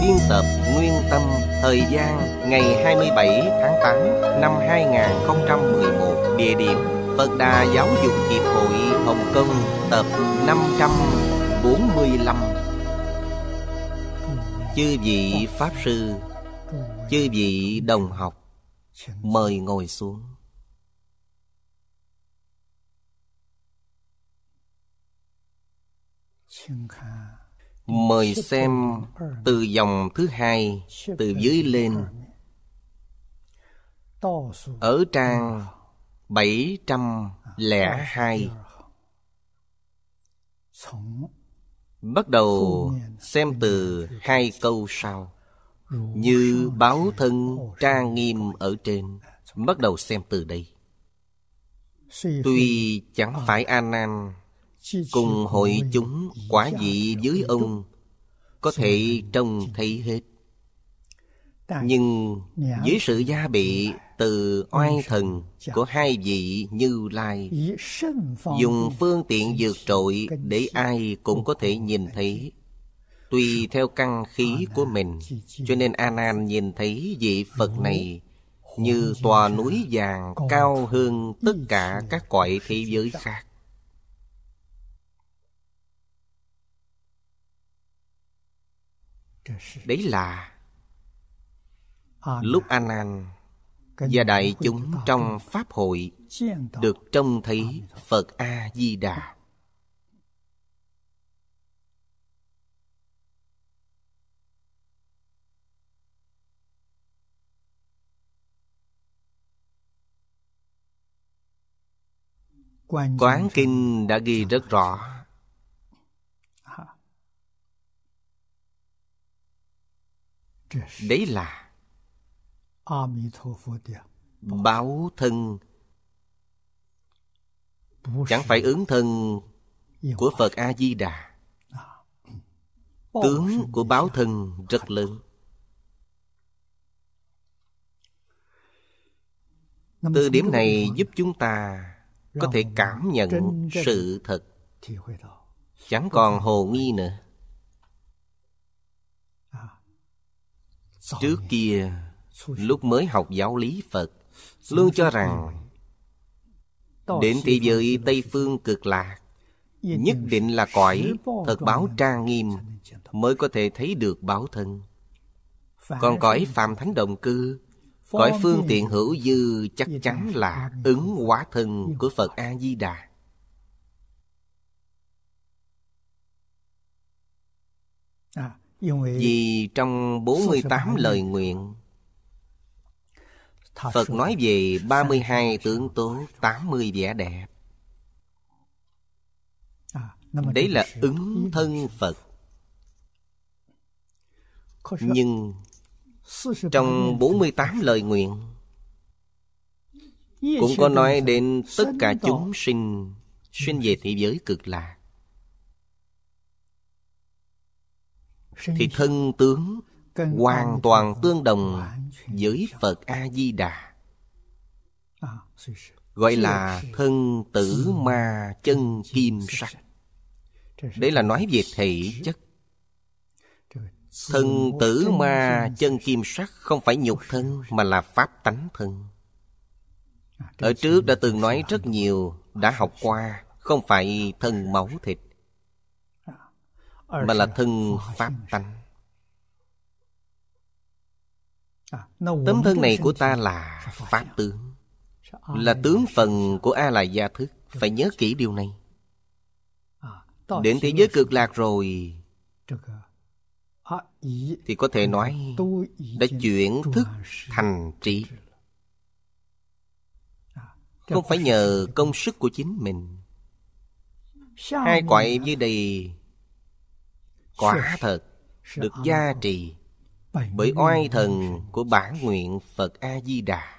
biên tập Nguyên Tâm Thời gian ngày 27 tháng 8 năm 2011 Địa điểm Phật Đà Giáo dục Hiệp hội Hồng Kông tập 545 Chư vị Pháp Sư Chư vị Đồng học Mời ngồi xuống Xin mời xem từ dòng thứ hai từ dưới lên ở trang 702 Bắt đầu xem từ hai câu sau Như báo thân trang nghiêm ở trên Bắt đầu xem từ đây Tuy chẳng phải A Nan cùng hội chúng quả dị dưới ông có thể trông thấy hết nhưng dưới sự gia dạ bị từ oai thần của hai vị như lai dùng phương tiện dược trội để ai cũng có thể nhìn thấy tùy theo căn khí của mình cho nên a nan nhìn thấy vị phật này như tòa núi vàng cao hơn tất cả các cõi thế giới khác đấy là lúc a nan và đại chúng trong pháp hội được trông thấy phật a di đà quán kinh đã ghi rất rõ đấy là báo thân chẳng phải ứng thân của phật a di đà à. tướng của báo thân rất lớn từ điểm này giúp chúng ta có thể cảm nhận sự thật chẳng còn hồ nghi nữa trước kia lúc mới học giáo lý phật luôn cho rằng đến thế giới tây phương cực lạc nhất định là cõi thật báo trang nghiêm mới có thể thấy được báo thân còn cõi phàm thánh động cư cõi phương tiện hữu dư chắc chắn là ứng hóa thân của phật a di đà Vì trong 48 lời nguyện Phật nói về 32 tướng tố 80 vẻ đẹp à, Đấy là ứng thân Phật Nhưng Trong 48 lời nguyện Cũng có nói đến tất cả chúng sinh Sinh về thế giới cực lạc thì thân tướng hoàn toàn tương đồng với phật a di đà gọi là thân tử ma chân kim sắc đây là nói về thể chất thân tử ma chân kim sắc không phải nhục thân mà là pháp tánh thân à, ở trước đã từng nói rất nhiều à, đã học qua không phải à, thân máu thịt mà là thân à, pháp tánh tấm thân này của ta là pháp tướng là tướng phần của a la gia thức phải nhớ kỹ điều này à, đến thế giới cực lạc rồi à, thì có thể nói đã chuyển thức thành trí không phải nhờ công sức của chính mình hai quại như đây quả thật được gia trì bởi oai thần của bản nguyện phật a di đà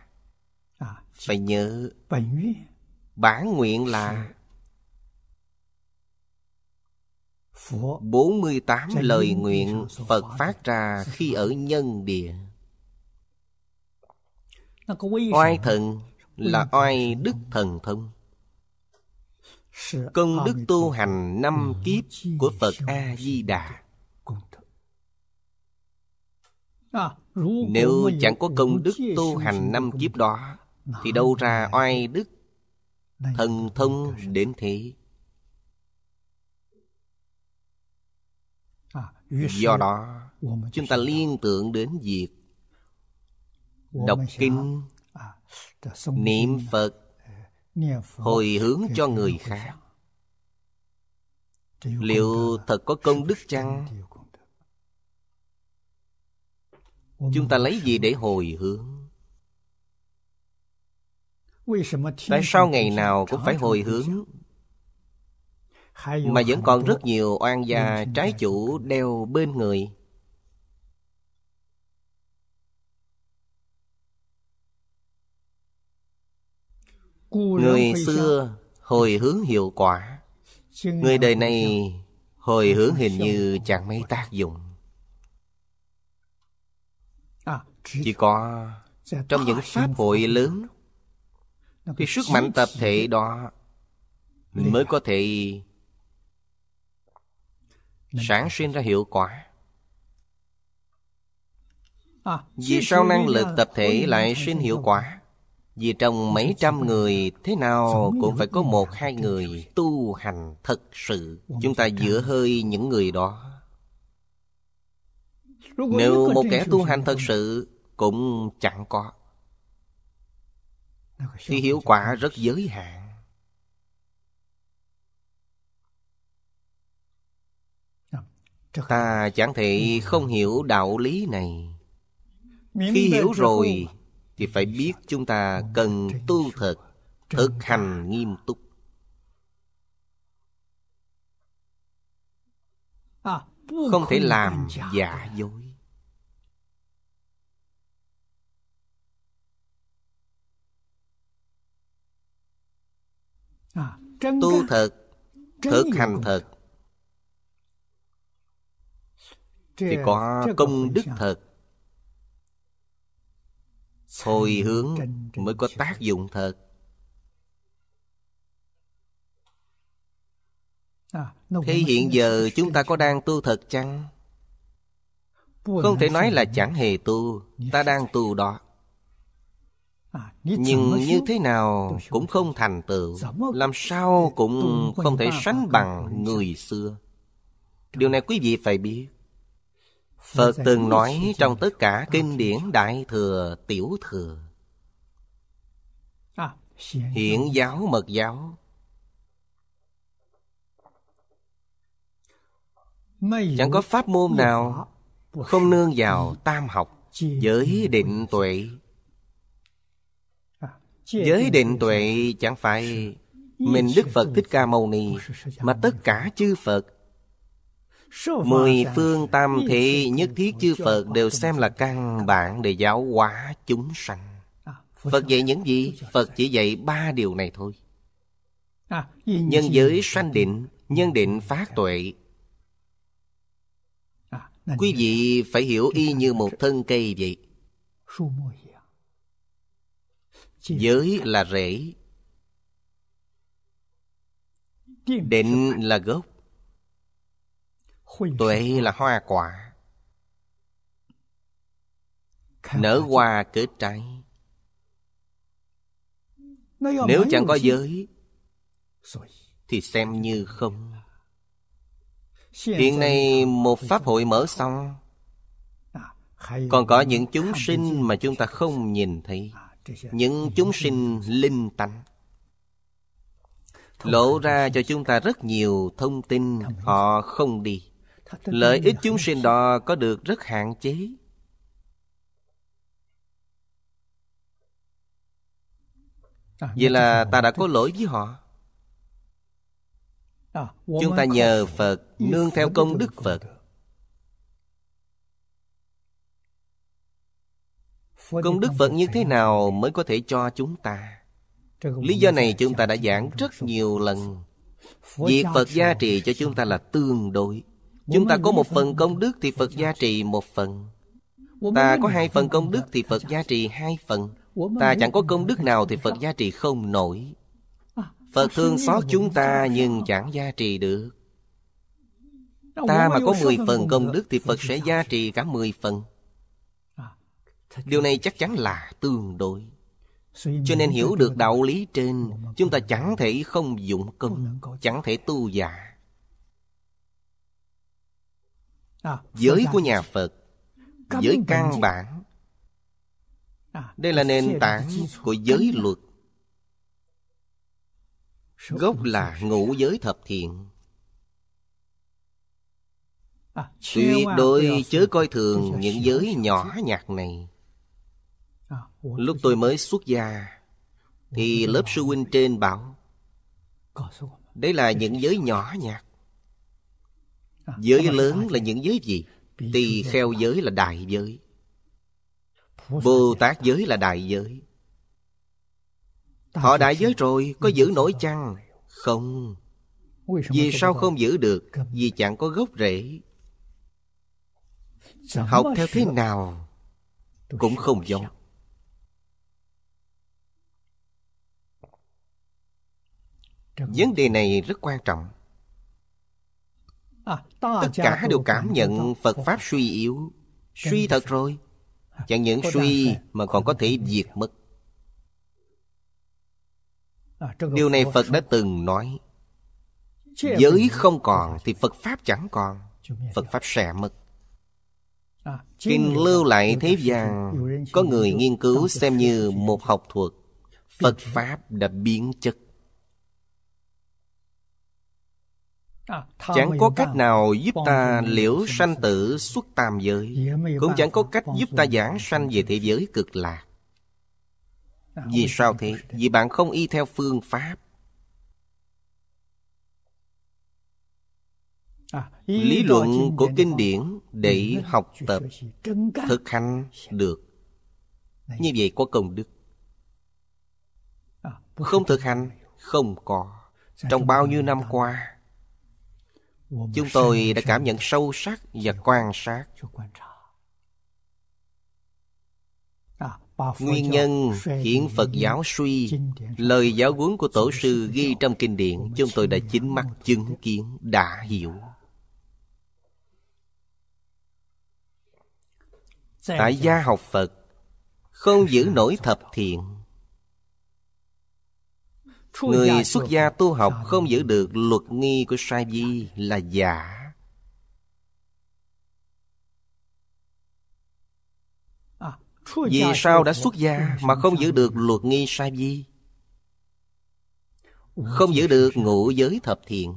à, phải nhớ bản nguyện là 48 lời nguyện Phật phát ra khi ở nhân địa Oai thần là oai đức thần thông công đức tu hành năm kiếp của phật a di đà nếu chẳng có công đức tu hành năm kiếp đó thì đâu ra oai đức thần thông đến thế à, do đó chúng ta liên tưởng đến việc đọc kinh à, niệm phật hồi hướng cho người khác liệu thật có công đức chăng chúng ta lấy gì để hồi hướng tại sao ngày nào cũng phải hồi hướng mà vẫn còn rất nhiều oan gia trái chủ đeo bên người Người xưa hồi hướng hiệu quả Người đời này hồi hướng hình như chẳng mấy tác dụng à, Chỉ có trong những pháp hội lớn Thì sức mạnh tập thể đó Mới có thể Sản sinh ra hiệu quả à, Vì sao năng lực tập thể lại sinh hiệu quả vì trong mấy trăm người thế nào cũng phải có một hai người tu hành thật sự Chúng ta dựa hơi những người đó Nếu một kẻ tu hành thật sự cũng chẳng có Thì hiệu quả rất giới hạn Ta chẳng thể không hiểu đạo lý này Khi hiểu rồi thì phải biết chúng ta cần tu thật thực hành nghiêm túc không thể làm giả dối tu thật thực hành thật thì có công đức thật hồi hướng mới có tác dụng thật à, thế hiện giờ chúng ta có đang tu thật chăng không thể nói là chẳng hề tu ta đang tu đó nhưng à, như thế nào cũng không thành tựu làm sao cũng không thể sánh bằng người xưa điều này quý vị phải biết Phật dạ, dạ, từng dạ, nói trong tất cả kinh điển Đại Thừa, Tiểu Thừa à, Hiện giáo, mật giáo Chẳng có pháp môn nào không nương vào tam học Giới định tuệ Giới à, định tuệ chẳng phải Mình Đức Phật Thích Ca Mâu Ni Mà tất cả chư Phật Mười phương tam thị nhất thiết chư Phật đều xem là căn bản để giáo hóa chúng sanh. À, Phật dạy những gì? Phật chỉ dạy ba điều này thôi. À, nhân giới sanh định, nhân định phát tuệ. À, Quý vị phải hiểu y như một thân cây vậy. Giới là rễ. Định là gốc tuệ là hoa quả nở hoa kết trái nếu chẳng có giới thì xem như không hiện nay một pháp hội mở xong à, còn có những chúng sinh mà chúng ta không nhìn thấy à, những chúng sinh linh tánh lộ ra cho chúng ta rất nhiều thông tin họ không đi lợi ích chúng sinh đó có được rất hạn chế à, vậy là ta đã có lỗi với họ à, chúng ta nhờ phật nương theo công đức phật công đức phật như thế nào mới có thể cho chúng ta lý do này chúng ta đã giảng rất nhiều lần việc phật gia trì cho chúng ta là tương đối Chúng ta có một phần công đức thì Phật gia trì một phần Ta có hai phần công đức thì Phật gia trì hai phần Ta chẳng có công đức nào thì Phật gia trì không nổi à, Phật thương xót chúng ta nhưng chẳng gia trì được Ta mà có mười phần công đức thì Phật sẽ gia trì cả mười phần à, Điều này chắc chắn là tương đối Cho nên hiểu được đạo lý trên Chúng ta chẳng thể không dụng công Chẳng thể tu giả À, giới của nhà phật à, giới căn bản đây là nền tảng của giới luật gốc là ngũ giới thập thiện à, tuyệt đối chớ coi thường những giới nhỏ nhặt này lúc tôi mới xuất gia thì lớp sư huynh trên bảo đây là những giới nhỏ nhặt À, giới lớn là những giới gì? Tỳ kheo giới là đại giới Bồ Tát giới là đại giới Họ đại giới rồi có giữ nổi chăng? Không Vì sao không giữ được? Vì chẳng có gốc rễ Học theo thế nào Cũng không giống Vấn đề này rất quan trọng À, tất cả đều cảm nhận phật pháp suy yếu suy thật rồi à, chẳng những suy mà còn có thể diệt mất à, điều này phật đã từng nói giới không còn thì phật pháp chẳng còn phật pháp sẽ mất kinh lưu lại thế gian có người nghiên cứu xem như một học thuật phật pháp đã biến chất À, chẳng có cách nào giúp ta liễu sanh tử xuất tam giới dạ, Cũng chẳng có cách giúp ta giảng sanh về thế giới cực lạc à, Vì sao thế? Vì bạn không y theo phương pháp à, Lý luận của kinh điển để học tập Thực hành được Như vậy có công đức Không thực hành không có dạ, Trong bao nhiêu năm qua chúng tôi đã cảm nhận sâu sắc và quan sát à, nguyên nhân khiến phật giáo suy lời giáo huấn của tổ sư ghi trong kinh điển chúng tôi đã chính mắt chứng kiến đã hiểu tại gia học phật không giữ nổi thập thiện Người xuất gia tu học không giữ được luật nghi của Sa Di là giả à, Vì sao đã xuất gia mà không giữ được luật nghi Sa Di Không giữ được ngũ giới thập thiện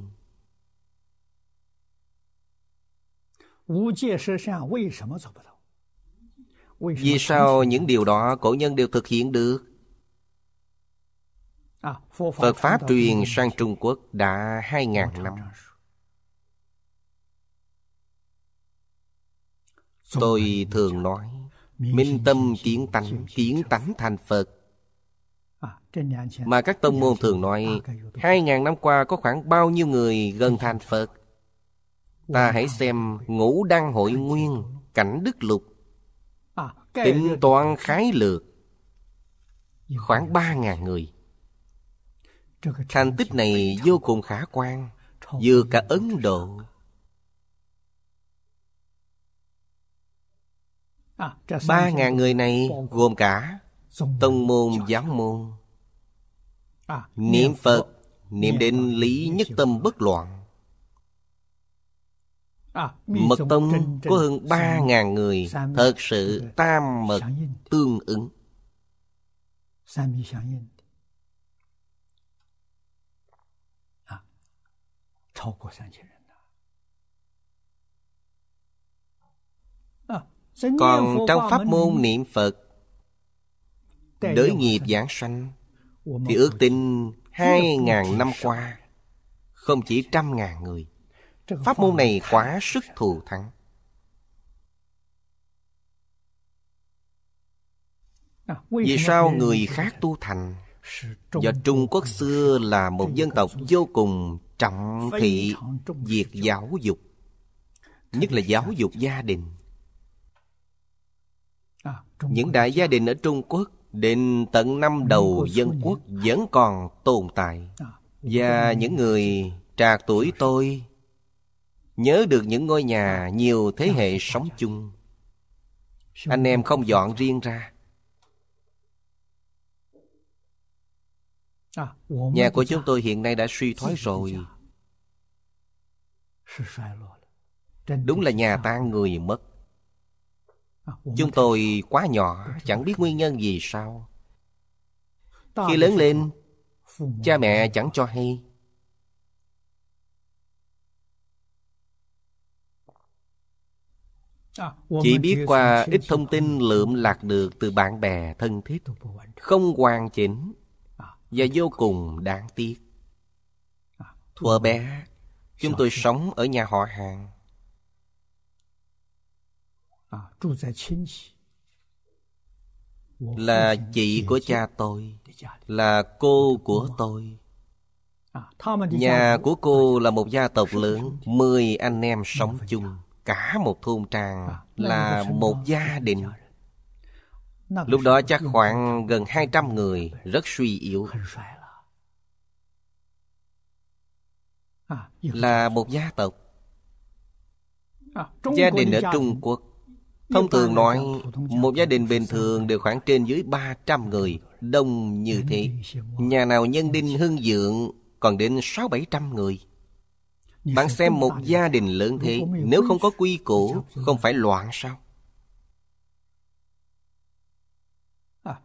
Vì sao những điều đó cổ nhân đều thực hiện được À, Phật Pháp truyền sang Trung Quốc đã 2.000 năm. Tôi thường nói Minh tâm kiến tánh Kiến tánh thành Phật à, Mà các tông môn thường nói Hai ngàn năm qua có khoảng bao nhiêu người gần thành Phật Ta hãy xem Ngũ Đăng Hội Nguyên Cảnh Đức Lục à, Tính toán khái lược Khoảng ba ngàn người Thành tích này vô cùng khả quan Vừa cả Ấn Độ Ba ngàn người này gồm cả Tông môn giáo môn Niệm Phật Niệm định lý nhất tâm bất loạn Mật tông có hơn ba ngàn người Thật sự tam mật tương ứng 超过三千人 à, Còn trong pháp môn niệm Phật Đối nghiệp giảng sanh Thì ước tính hai ngàn năm qua Không chỉ trăm ngàn người Pháp môn này quá sức thù thắng à, Vì sao người khác tu thành Do Trung Quốc xưa là một dân tộc vô cùng trọng thị việc giáo dục nhất là giáo dục gia đình à, những đại gia đình ở trung quốc đến tận năm đầu dân quốc vẫn còn tồn tại à, và những người trạc tuổi tôi nhớ được những ngôi nhà à, nhiều thế hệ sống chung anh em không dọn riêng ra Nhà của chúng tôi hiện nay đã suy thoái rồi Đúng là nhà tan người mất Chúng tôi quá nhỏ Chẳng biết nguyên nhân gì sao Khi lớn lên Cha mẹ chẳng cho hay Chỉ biết qua ít thông tin lượm lạc được từ bạn bè thân thiết Không hoàn chỉnh và vô cùng đáng tiếc thuở bé chúng tôi sống ở nhà họ hàng là chị của cha tôi là cô của tôi nhà của cô là một gia tộc lớn mười anh em sống chung cả một thôn tràng là một gia đình Lúc đó chắc khoảng gần 200 người rất suy yếu à, Là à, một gia tộc Gia đình ở Trung Quốc Thông thường nói Một gia đình bình thường đều khoảng trên dưới 300 người Đông như thế Nhà nào nhân đinh hưng dượng Còn đến 6-700 người Bạn xem một gia đình lớn thế Nếu không có quy củ Không phải loạn sao À?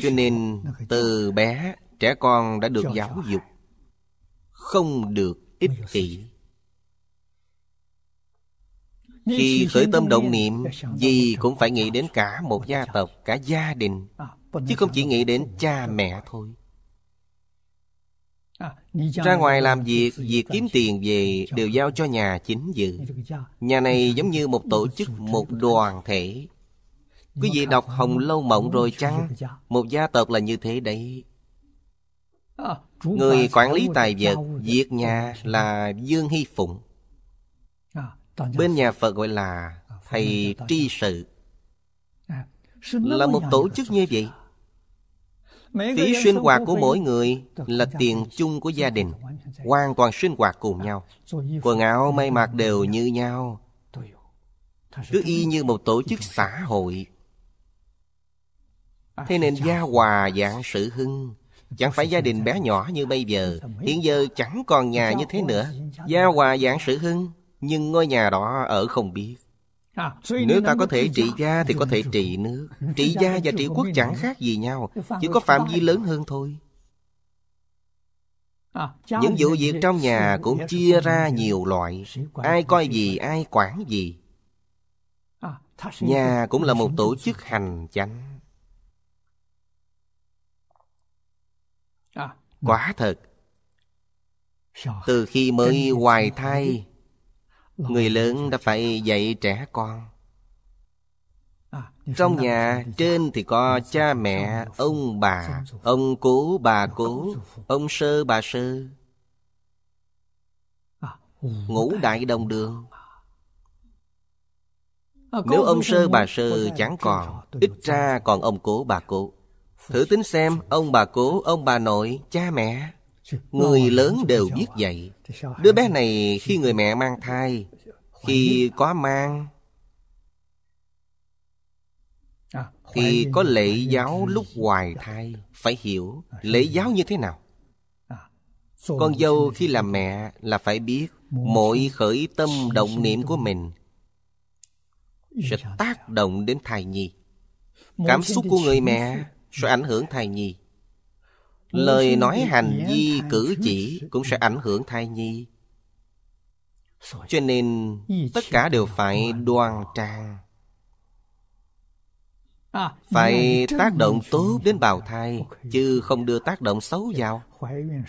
cho nên từ bé trẻ con đã được giáo dục không được ích kỷ khi khởi tâm động niệm gì cũng phải nghĩ đến cả một gia tộc cả gia đình à, chứ không chỉ nghĩ đến cha mẹ thôi à, ra ngoài làm việc việc kiếm tiền về đều giao cho nhà chính dự nhà này giống như một tổ chức một đoàn thể Quý vị đọc Hồng Lâu Mộng rồi chăng? Một gia tộc là như thế đấy. Người quản lý tài vật, việc nhà là Dương Hy Phụng. Bên nhà Phật gọi là Thầy Tri Sự. Là một tổ chức như vậy. Phí sinh hoạt của mỗi người là tiền chung của gia đình. Hoàn toàn sinh hoạt cùng nhau. Quần áo may mặc đều như nhau. Cứ y như một tổ chức xã hội À, thế nên gia hòa dạng sự hưng Chẳng phải gia đình bé nhỏ như bây giờ Hiện giờ chẳng còn nhà như thế nữa Gia hòa dạng sự hưng Nhưng ngôi nhà đó ở không biết à, Nếu ta có thể trị gia thì có thể trị nước Trị gia và trị quốc chẳng khác gì nhau Chỉ có phạm vi lớn hơn thôi à, những vụ việc trong nhà cũng chia ra nhiều loại Ai coi gì, ai quản gì Nhà cũng là một tổ chức hành chánh Quá thật Từ khi mới hoài thai Người lớn đã phải dạy trẻ con Trong nhà trên thì có cha mẹ, ông bà, ông cố, bà cố, ông sơ, bà sơ Ngũ đại đồng đường Nếu ông sơ bà sơ chẳng còn Ít ra còn ông cố bà cố Thử tính xem ông bà cố, ông bà nội, cha mẹ Người lớn đều biết vậy Đứa bé này khi người mẹ mang thai Khi có mang Thì có lễ giáo lúc hoài thai Phải hiểu lễ giáo như thế nào Con dâu khi làm mẹ là phải biết Mỗi khởi tâm động niệm của mình Sẽ tác động đến thai nhi Cảm xúc của người mẹ sẽ ảnh hưởng thai nhi lời nói hành vi cử chỉ cũng sẽ ảnh hưởng thai nhi cho nên tất cả đều phải đoan trang à, phải tác động tốt đến bào thai chứ không đưa tác động xấu dạ, vào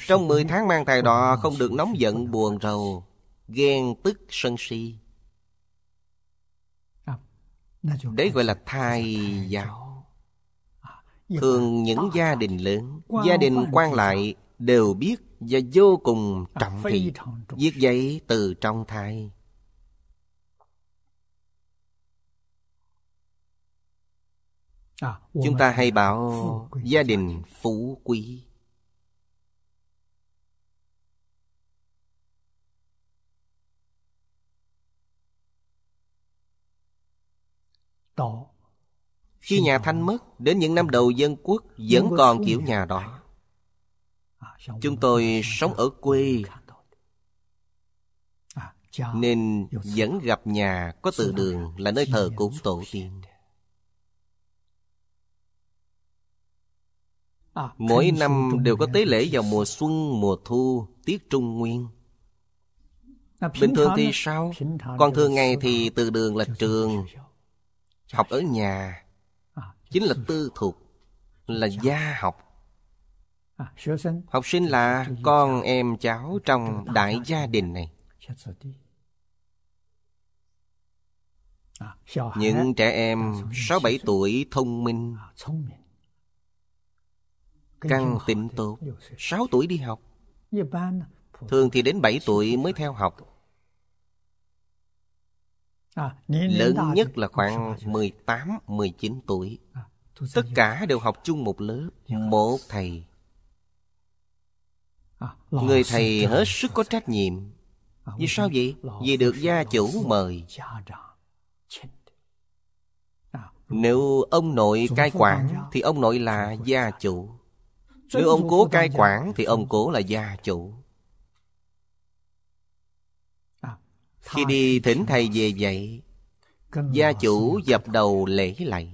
trong 10 tháng mang thai đó không được nóng giận buồn rầu ghen tức sân si à, đấy gọi là dạ, thai giáo thường những gia đình lớn gia đình quan lại đều biết và vô cùng à, trọng thị viết giấy từ trong thai à, chúng ta hay bảo gia đình phú quý đó. Khi nhà Thanh mất Đến những năm đầu dân quốc Vẫn còn kiểu nhà đó Chúng tôi sống ở quê Nên vẫn gặp nhà có từ đường Là nơi thờ cúng tổ tiên Mỗi năm đều có tế lễ vào mùa xuân, mùa thu, tiết trung nguyên Bình thường thì sao? Còn thường ngày thì từ đường là trường Học ở nhà chính là tư thuộc là gia học à, học sinh là con em cháu trong đại gia đình này à, những trẻ em sáu bảy tuổi thông minh à, Căng tính tốt sáu tuổi đi học Thường thì đến bảy tuổi mới theo học À, Lớn nhất là khoảng 18-19 tuổi à, Tất cả đều học chung một lớp Một thầy à, Người thầy hết sức có trách nhiệm Vì sao vậy? Vì được gia chủ mời Nếu ông nội cai quản Thì ông nội là gia chủ Nếu ông cố cai quản Thì ông cố là gia chủ Khi đi thỉnh thầy về dạy, Gia chủ dập đầu lễ lạy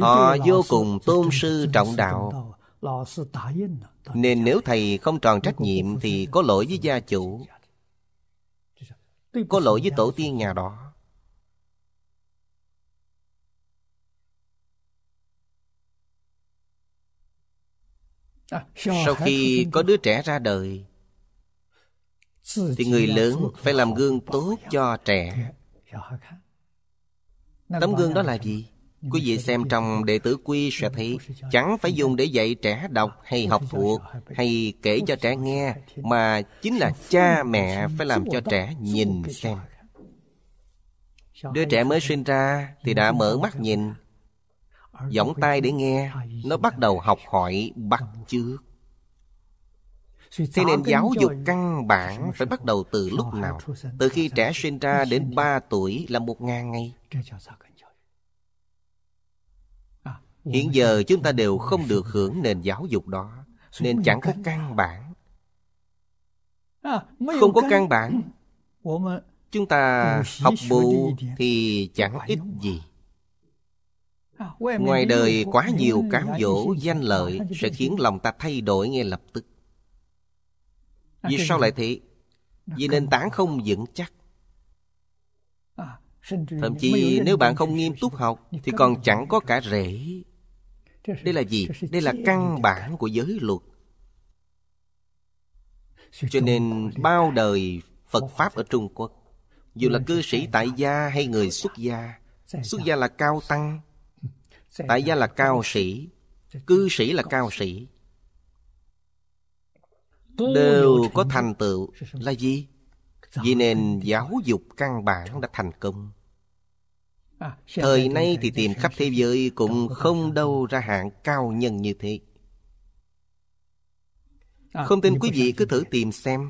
Họ vô cùng tôn sư trọng đạo Nên nếu thầy không tròn trách nhiệm Thì có lỗi với gia chủ Có lỗi với tổ tiên nhà đó À, sau khi có đứa trẻ ra đời thì người lớn phải làm gương tốt cho trẻ tấm gương đó là gì quý vị xem trong đệ tử quy sẽ thấy chẳng phải dùng để dạy trẻ đọc hay học thuộc hay kể cho trẻ nghe mà chính là cha mẹ phải làm cho trẻ nhìn xem đứa trẻ mới sinh ra thì đã mở mắt nhìn Giọng tai để nghe Nó bắt đầu học hỏi bắt chước Thế nên giáo dục căn bản phải bắt đầu từ lúc nào? Từ khi trẻ sinh ra đến ba tuổi là một ngàn ngày. Hiện giờ chúng ta đều không được hưởng nền giáo dục đó, nên chẳng có căn bản. Không có căn bản, chúng ta học bù thì chẳng ít gì. À, ngoài đời quá nhiều cám dỗ danh lợi sẽ khiến lòng ta thay đổi ngay lập tức à, vì sao lại thế à, vì nền tảng không vững chắc thậm chí nếu bạn không nghiêm túc học thì còn chẳng có cả rễ đây là gì đây là căn bản của giới luật cho nên bao đời phật pháp ở trung quốc dù là cư sĩ tại gia hay người xuất gia xuất gia là cao tăng Tại gia là cao sĩ Cư sĩ là cao sĩ Đều có thành tựu là gì? Vì nền giáo dục căn bản đã thành công Thời nay thì tìm khắp thế giới Cũng không đâu ra hạng cao nhân như thế Không tin quý vị cứ thử tìm xem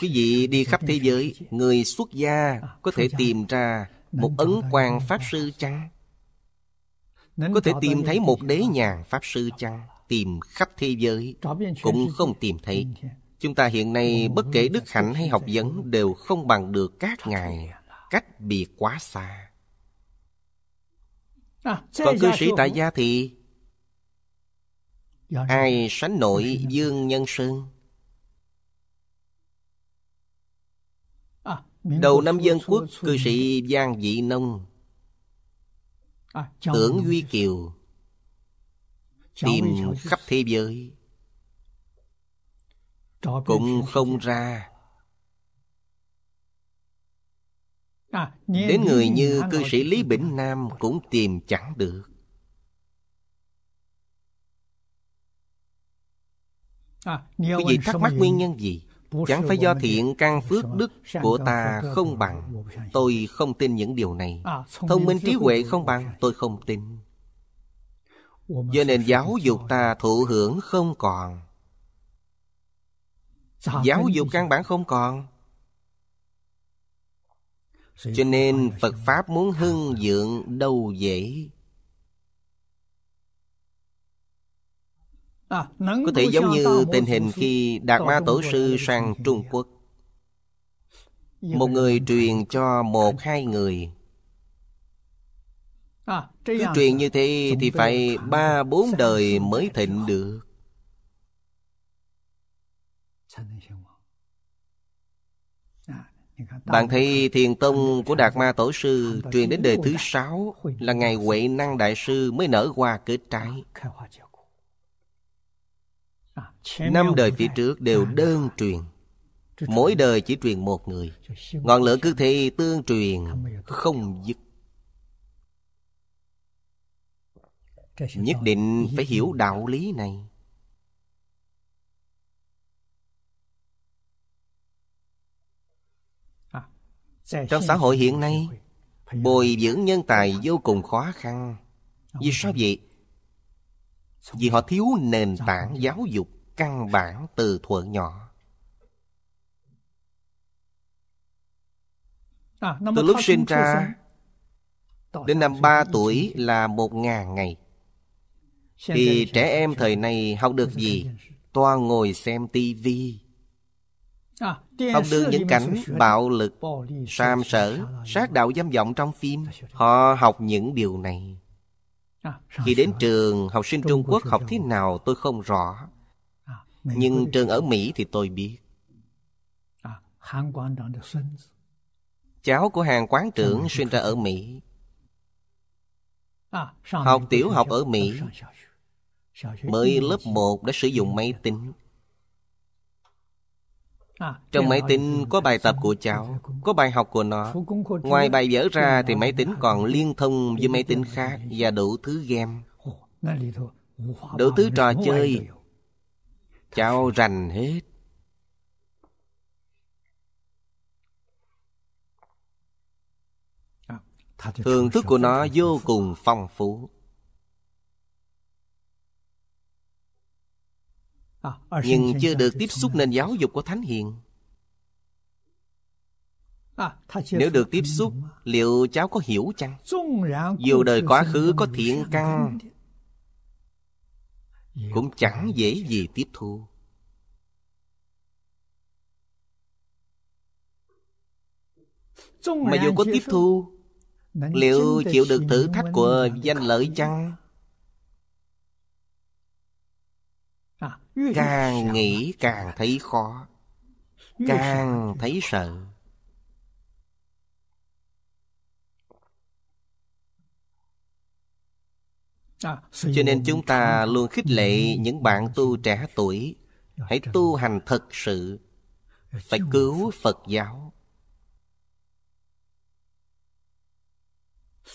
Quý vị đi khắp thế giới Người xuất gia có thể tìm ra Một ấn quan Pháp Sư chăng? Có thể tìm thấy một đế nhàn Pháp Sư chăng? Tìm khắp thế giới cũng không tìm thấy. Chúng ta hiện nay bất kể đức hạnh hay học vấn đều không bằng được các ngài cách biệt quá xa. À, Còn cư sĩ tại gia thì Ai sánh nổi Dương Nhân Sơn à, Đầu năm dân quốc Cư sĩ Giang Dị Nông À, Tưởng Duy Kiều Tìm khắp thế giới Cũng không ra à, Đến người như cư sĩ Lý Bỉnh Nam cũng tìm chẳng được à, Quý vị thắc mắc nguyên nhân gì? Chẳng phải do thiện căn phước đức của ta không bằng Tôi không tin những điều này Thông minh trí huệ không bằng tôi không tin do nền giáo dục ta thụ hưởng không còn Giáo dục căn bản không còn Cho nên Phật Pháp muốn hưng dưỡng đâu dễ À, Có thể giống như tình hình khi à, à? Đạt Ma Tổ Sư sang Trung Quốc Một người truyền cho một hai người Cứ truyền như thế thì phải ba bốn đời mới thịnh được Bạn thấy thiền tông của Đạt Ma Tổ Sư truyền đến đời thứ sáu là ngày Huệ Năng Đại Sư mới nở hoa kết trái. À, Năm đời phía trước đều à, đơn truyền Mỗi đời chỉ truyền một người Ngọn lửa cứ thế tương truyền Không dứt Nhất định phải hiểu đạo lý này à, Trong xã hội hiện nay Bồi dưỡng nhân tài vô cùng khó khăn Vì sao vậy? vì họ thiếu nền dạ. tảng giáo dục căn bản từ thuở nhỏ à, từ lúc sinh ra đến năm ba tuổi là một ngàn ngày thì trẻ em thời này học được gì toàn ngồi xem tivi à, học được những cảnh bạo lực sam sở sát đạo dâm vọng trong phim họ học những điều này khi đến trường, học sinh Trung Quốc học thế nào tôi không rõ. Nhưng trường ở Mỹ thì tôi biết. Cháu của hàng quán trưởng sinh ra ở Mỹ. Học tiểu học ở Mỹ. Mới lớp 1 đã sử dụng máy tính. À, Trong máy tính có bài tập của cháu, có bài học của nó. Ngoài bài vở ra thì máy tính còn liên thông với máy tính khác và đủ thứ game. Đủ thứ trò chơi. Cháu rành hết. À, Thưởng thức của nó vô cùng phong phú. À, nhưng chưa được tiếp xúc nền giáo dục của thánh hiền à, nếu được tiếp xúc liệu cháu có hiểu chăng dù đời quá khứ có thiện căn cũng chẳng dễ gì tiếp thu mà dù có tiếp thu liệu chịu được thử thách của danh lợi chăng càng nghĩ càng thấy khó càng thấy à, sợ cho nên chúng ta luôn khích lệ những bạn tu trẻ tuổi dạ, hãy tu hành thật sự dạ, phải cứu phật giáo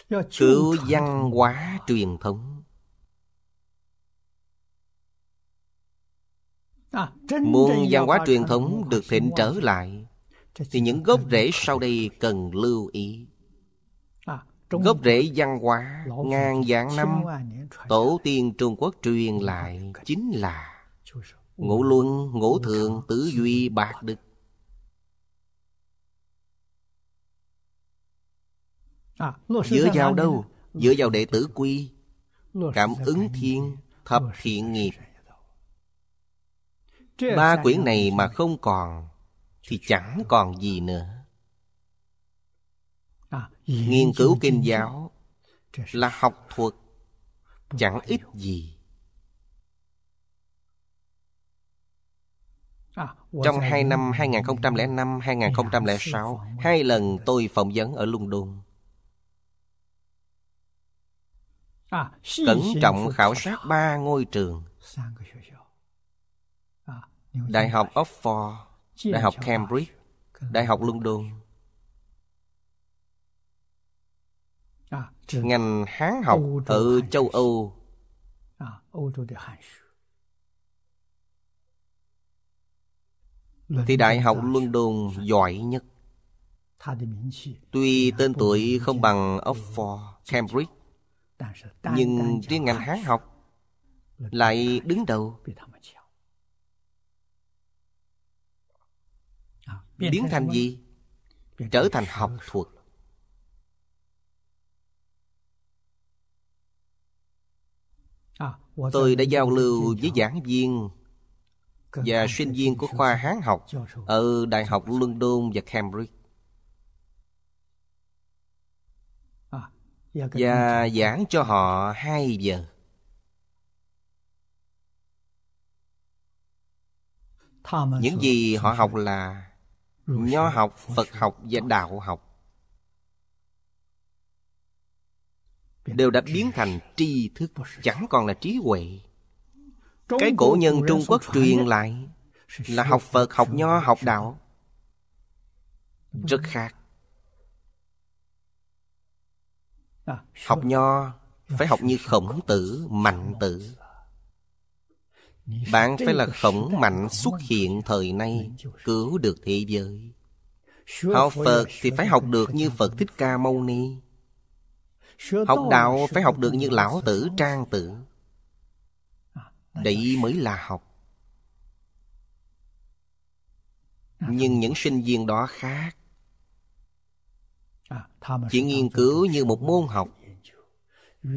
dạ, cứu văn hóa truyền thống muôn văn hóa truyền thống được thịnh trở lại Thì những gốc rễ sau đây cần lưu ý Gốc rễ văn hóa ngàn vạn năm Tổ tiên Trung Quốc truyền lại chính là Ngũ luân, ngũ thường, tứ duy, bạc đức Dựa vào đâu? Dựa vào đệ tử quy Cảm ứng thiên, thập thiện nghiệp Ba quyển này mà không còn Thì chẳng còn gì nữa à, Nghiên cứu kinh giáo Là học thuật Chẳng ít gì à, Trong hai năm 2005-2006 Hai lần tôi phỏng vấn ở London à, Cẩn trọng khảo sát ba ngôi trường Đại học Oxford, Đại học Cambridge, Đại học London. À, ngành Hán học ở châu Âu. À, Thì Đại học London giỏi nhất. Tuy tên tuổi không bằng Oxford, Cambridge, nhưng riêng ngành Hán học lại đứng đầu Dạ, biến thành gì dạ, trở dạ. thành học thuật à, tôi đã giao lưu với giảng viên và sinh viên của khoa Hán học ở Đại học London và Cambridge. À, và giảng cho họ hai giờ. Những gì họ học là nho học phật học và đạo học đều đã biến thành tri thức chẳng còn là trí huệ cái cổ nhân trung quốc truyền lại là học phật học nho học đạo rất khác à, học nho phải học như khổng tử mạnh tử bạn phải là khổng mạnh xuất hiện thời nay Cứu được thế giới Học Phật thì phải học được như Phật Thích Ca Mâu Ni Học đạo phải học được như Lão Tử Trang Tử à, Đấy mới là học à, Nhưng những sinh viên đó khác à, Chỉ nghiên cứu như một môn học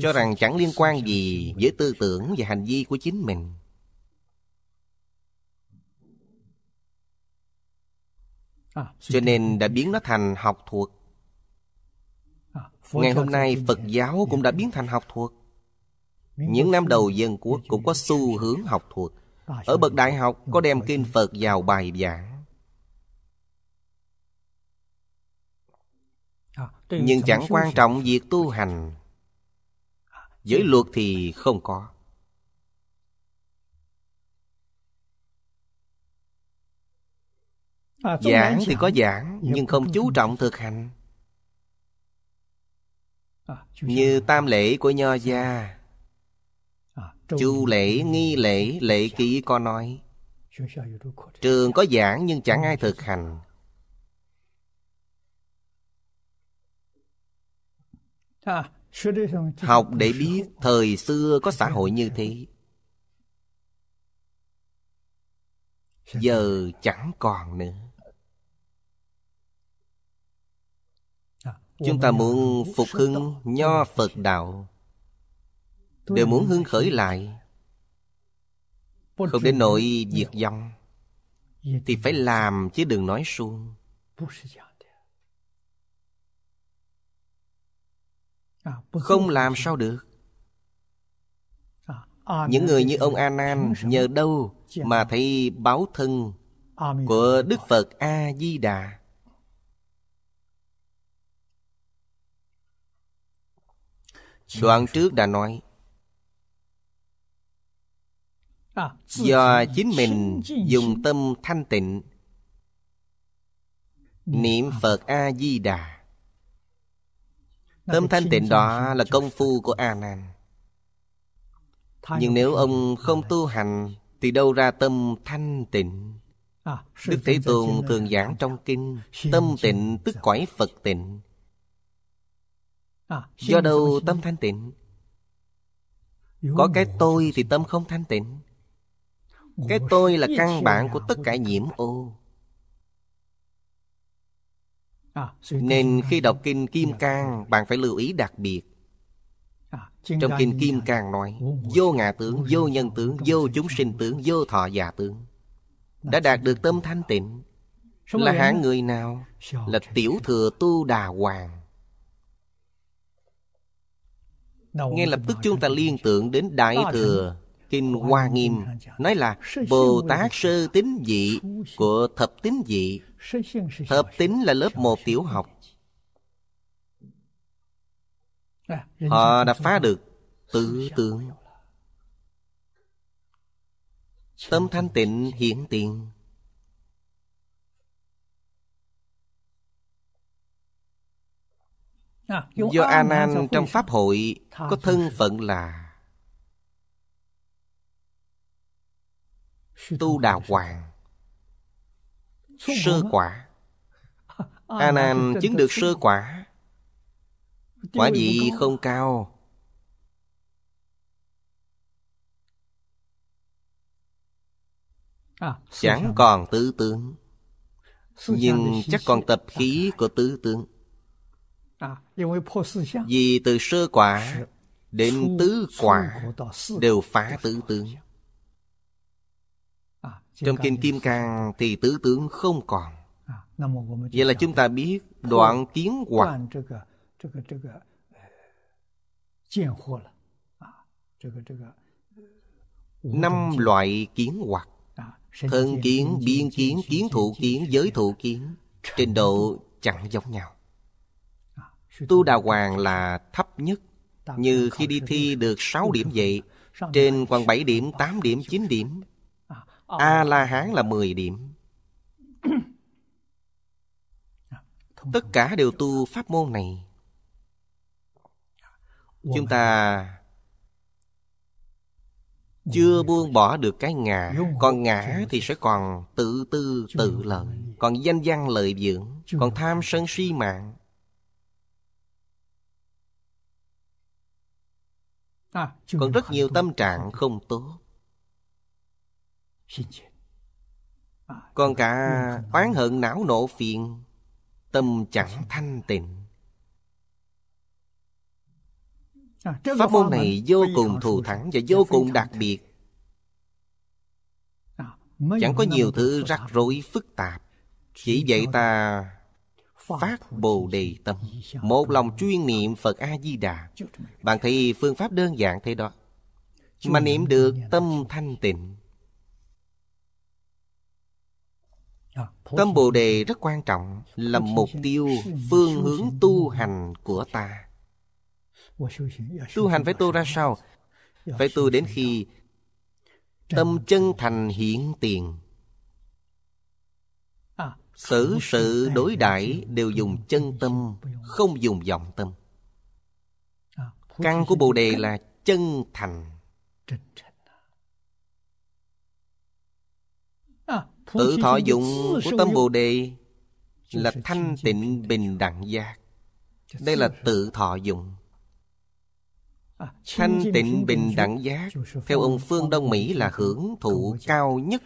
Cho rằng chẳng liên quan gì với tư tưởng và hành vi của chính mình À, cho nên đã biến nó thành học thuộc à, ngày hôm nay phật giáo cũng đã biến thành học thuộc những năm đầu dân quốc cũng có xu hướng học thuộc à, ở bậc đại học có đem kinh phật vào bài giảng nhưng chẳng quan trọng việc tu hành giới luật thì không có À, giảng thì có giảng Nhưng không chú trọng thực hành à, Như tam lễ của Nho Gia à, Chu lễ, nghi lễ, lễ ký có nói Trường có giảng nhưng chẳng ai thực hành Học để biết thời xưa có xã hội như thế dạ. Giờ chẳng còn nữa Chúng ta muốn phục hưng nho Phật Đạo Đều muốn hưng khởi lại Không đến nỗi diệt vong Thì phải làm chứ đừng nói suông Không làm sao được Những người như ông A Nan Nhờ đâu mà thấy báo thân Của Đức Phật A Di Đà Đoạn trước đã nói Do chính mình dùng tâm thanh tịnh Niệm Phật A-di-đà Tâm thanh tịnh đó là công phu của A Nan. Nhưng nếu ông không tu hành Thì đâu ra tâm thanh tịnh Đức Thế Tôn thường giảng trong kinh Tâm tịnh tức quải Phật tịnh À, Do đâu tâm thanh tịnh Có cái tôi thì tâm không thanh tịnh Cái tôi là căn bản của tất cả nhiễm ô à, Nên khi đọc Kinh Kim Cang Bạn phải lưu ý đặc biệt à, Trong Kinh Kim Cang nói Vô ngã tướng, vô nhân tướng, vô chúng sinh tướng, vô thọ già tướng Đã đạt được tâm thanh tịnh Là hạng người nào? Là tiểu thừa tu đà hoàng ngay lập tức chúng ta liên tưởng đến đại thừa kinh hoa nghiêm nói là bồ tát sơ tính dị của thập tính dị thập tính là lớp một tiểu học à, họ đã phá được tự tượng tâm thanh tịnh hiển tiền Do Anan trong pháp hội có thân phận là Tu Đà Hoàng Sơ quả Anan ờ, dạ, chứng được sơ quả Quả vị không cao à, Chẳng còn tứ tướng Nhưng chắc còn tập khí của tứ tướng vì từ sơ quả đến tứ quả đều phá tứ tướng. Trong Kinh Kim Cang thì tứ tướng không còn. Vậy là chúng ta biết đoạn kiến hoặc năm loại kiến hoặc thân kiến biên kiến kiến thụ kiến giới thụ kiến trình độ chẳng giống nhau Tu Đà Hoàng là thấp nhất Như khi đi thi được 6 điểm vậy Trên còn 7 điểm, 8 điểm, 9 điểm à, à, A-la-hán à, là 10 điểm Tất cả đều tu pháp môn này Chúng ta chưa buông bỏ được cái ngã còn ngã thì sẽ còn tự tư tự lợi còn danh văn lợi dưỡng còn tham sân si mạng còn rất nhiều tâm trạng không tốt à, còn cả oán hận não nộ phiền tâm chẳng thanh tịnh à, pháp môn này vô cùng thù thắng và vô cùng đặc biệt à, chẳng có nhiều thứ rắc rối phức tạp chỉ vậy ta phát bồ đề tâm một lòng chuyên niệm phật a di đà bạn thấy phương pháp đơn giản thế đó mà niệm được tâm thanh tịnh tâm bồ đề rất quan trọng là mục tiêu phương hướng tu hành của ta tu hành phải tu ra sao phải tu đến khi tâm chân thành hiển tiền xử sự đối đãi đều dùng chân tâm không dùng vọng tâm căn của bồ đề là chân thành tự thọ dụng của tâm bồ đề là thanh tịnh bình đẳng giác đây là tự thọ dụng thanh tịnh bình đẳng giác theo ông phương đông mỹ là hưởng thụ cao nhất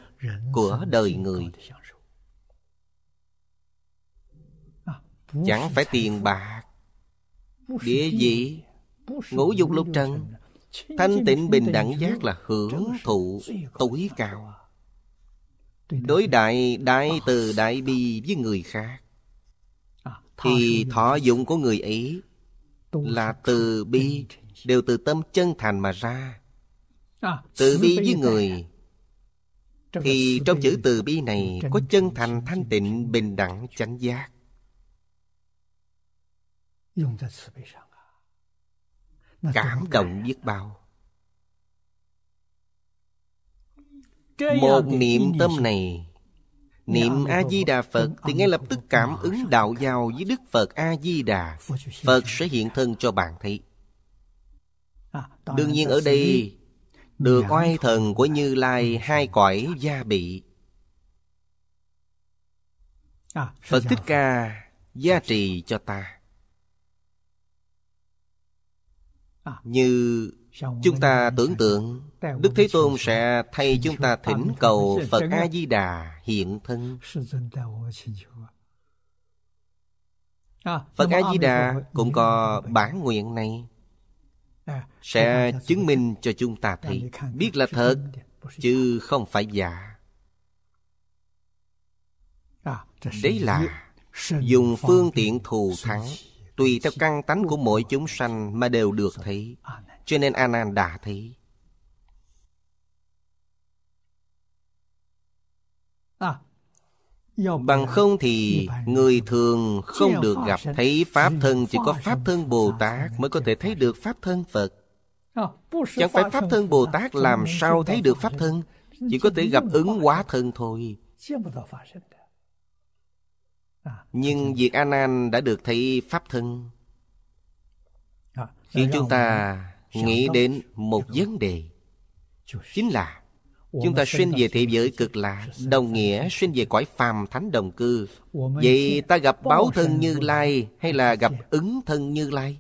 của đời người Chẳng phải tiền bạc Địa vị Ngũ dục lục trần Thanh tịnh bình đẳng giác là hưởng thụ tối cao Đối đại đại từ đại bi với người khác à, Thì thọ dụng của người ấy Là từ bi Đều từ tâm chân thành mà ra à, Từ bi với người Thì trong chữ từ bi này Có chân thành thanh tịnh bình đẳng chánh giác Cảm động biết bao Một niệm tâm này Niệm A-di-đà Phật Thì ngay lập tức cảm ứng đạo giao với Đức Phật A-di-đà Phật sẽ hiện thân cho bạn thấy à, Đương nhiên ở đây Được oai thần của Như Lai Hai cõi gia bị à, Phật Thích Ca Gia trì cho ta À. Như chúng ta tưởng tượng Đức Thế Tôn sẽ thay chúng ta thỉnh cầu Phật A-di-đà hiện thân à, Phật A-di-đà cũng có bản nguyện này à, Sẽ chứng minh cho chúng ta thấy Biết là thật Chứ không phải giả Đấy là dùng phương tiện thù thắng tùy theo căn tánh của mỗi chúng sanh mà đều được thấy cho nên a nan đã thấy bằng không thì người thường không được gặp thấy pháp thân chỉ có pháp thân bồ tát mới có thể thấy được pháp thân phật chẳng phải pháp thân bồ tát làm sao thấy được pháp thân chỉ có thể gặp ứng quá thân thôi À, nhưng việc A Nan đã được thấy pháp thân à, khiến chúng ta nghĩ đến một vấn đề chính là chúng ta xuyên về thế giới cực lạ đồng nghĩa xuyên về cõi phàm thánh đồng cư vậy ta gặp báo thân như lai hay là gặp ứng thân như lai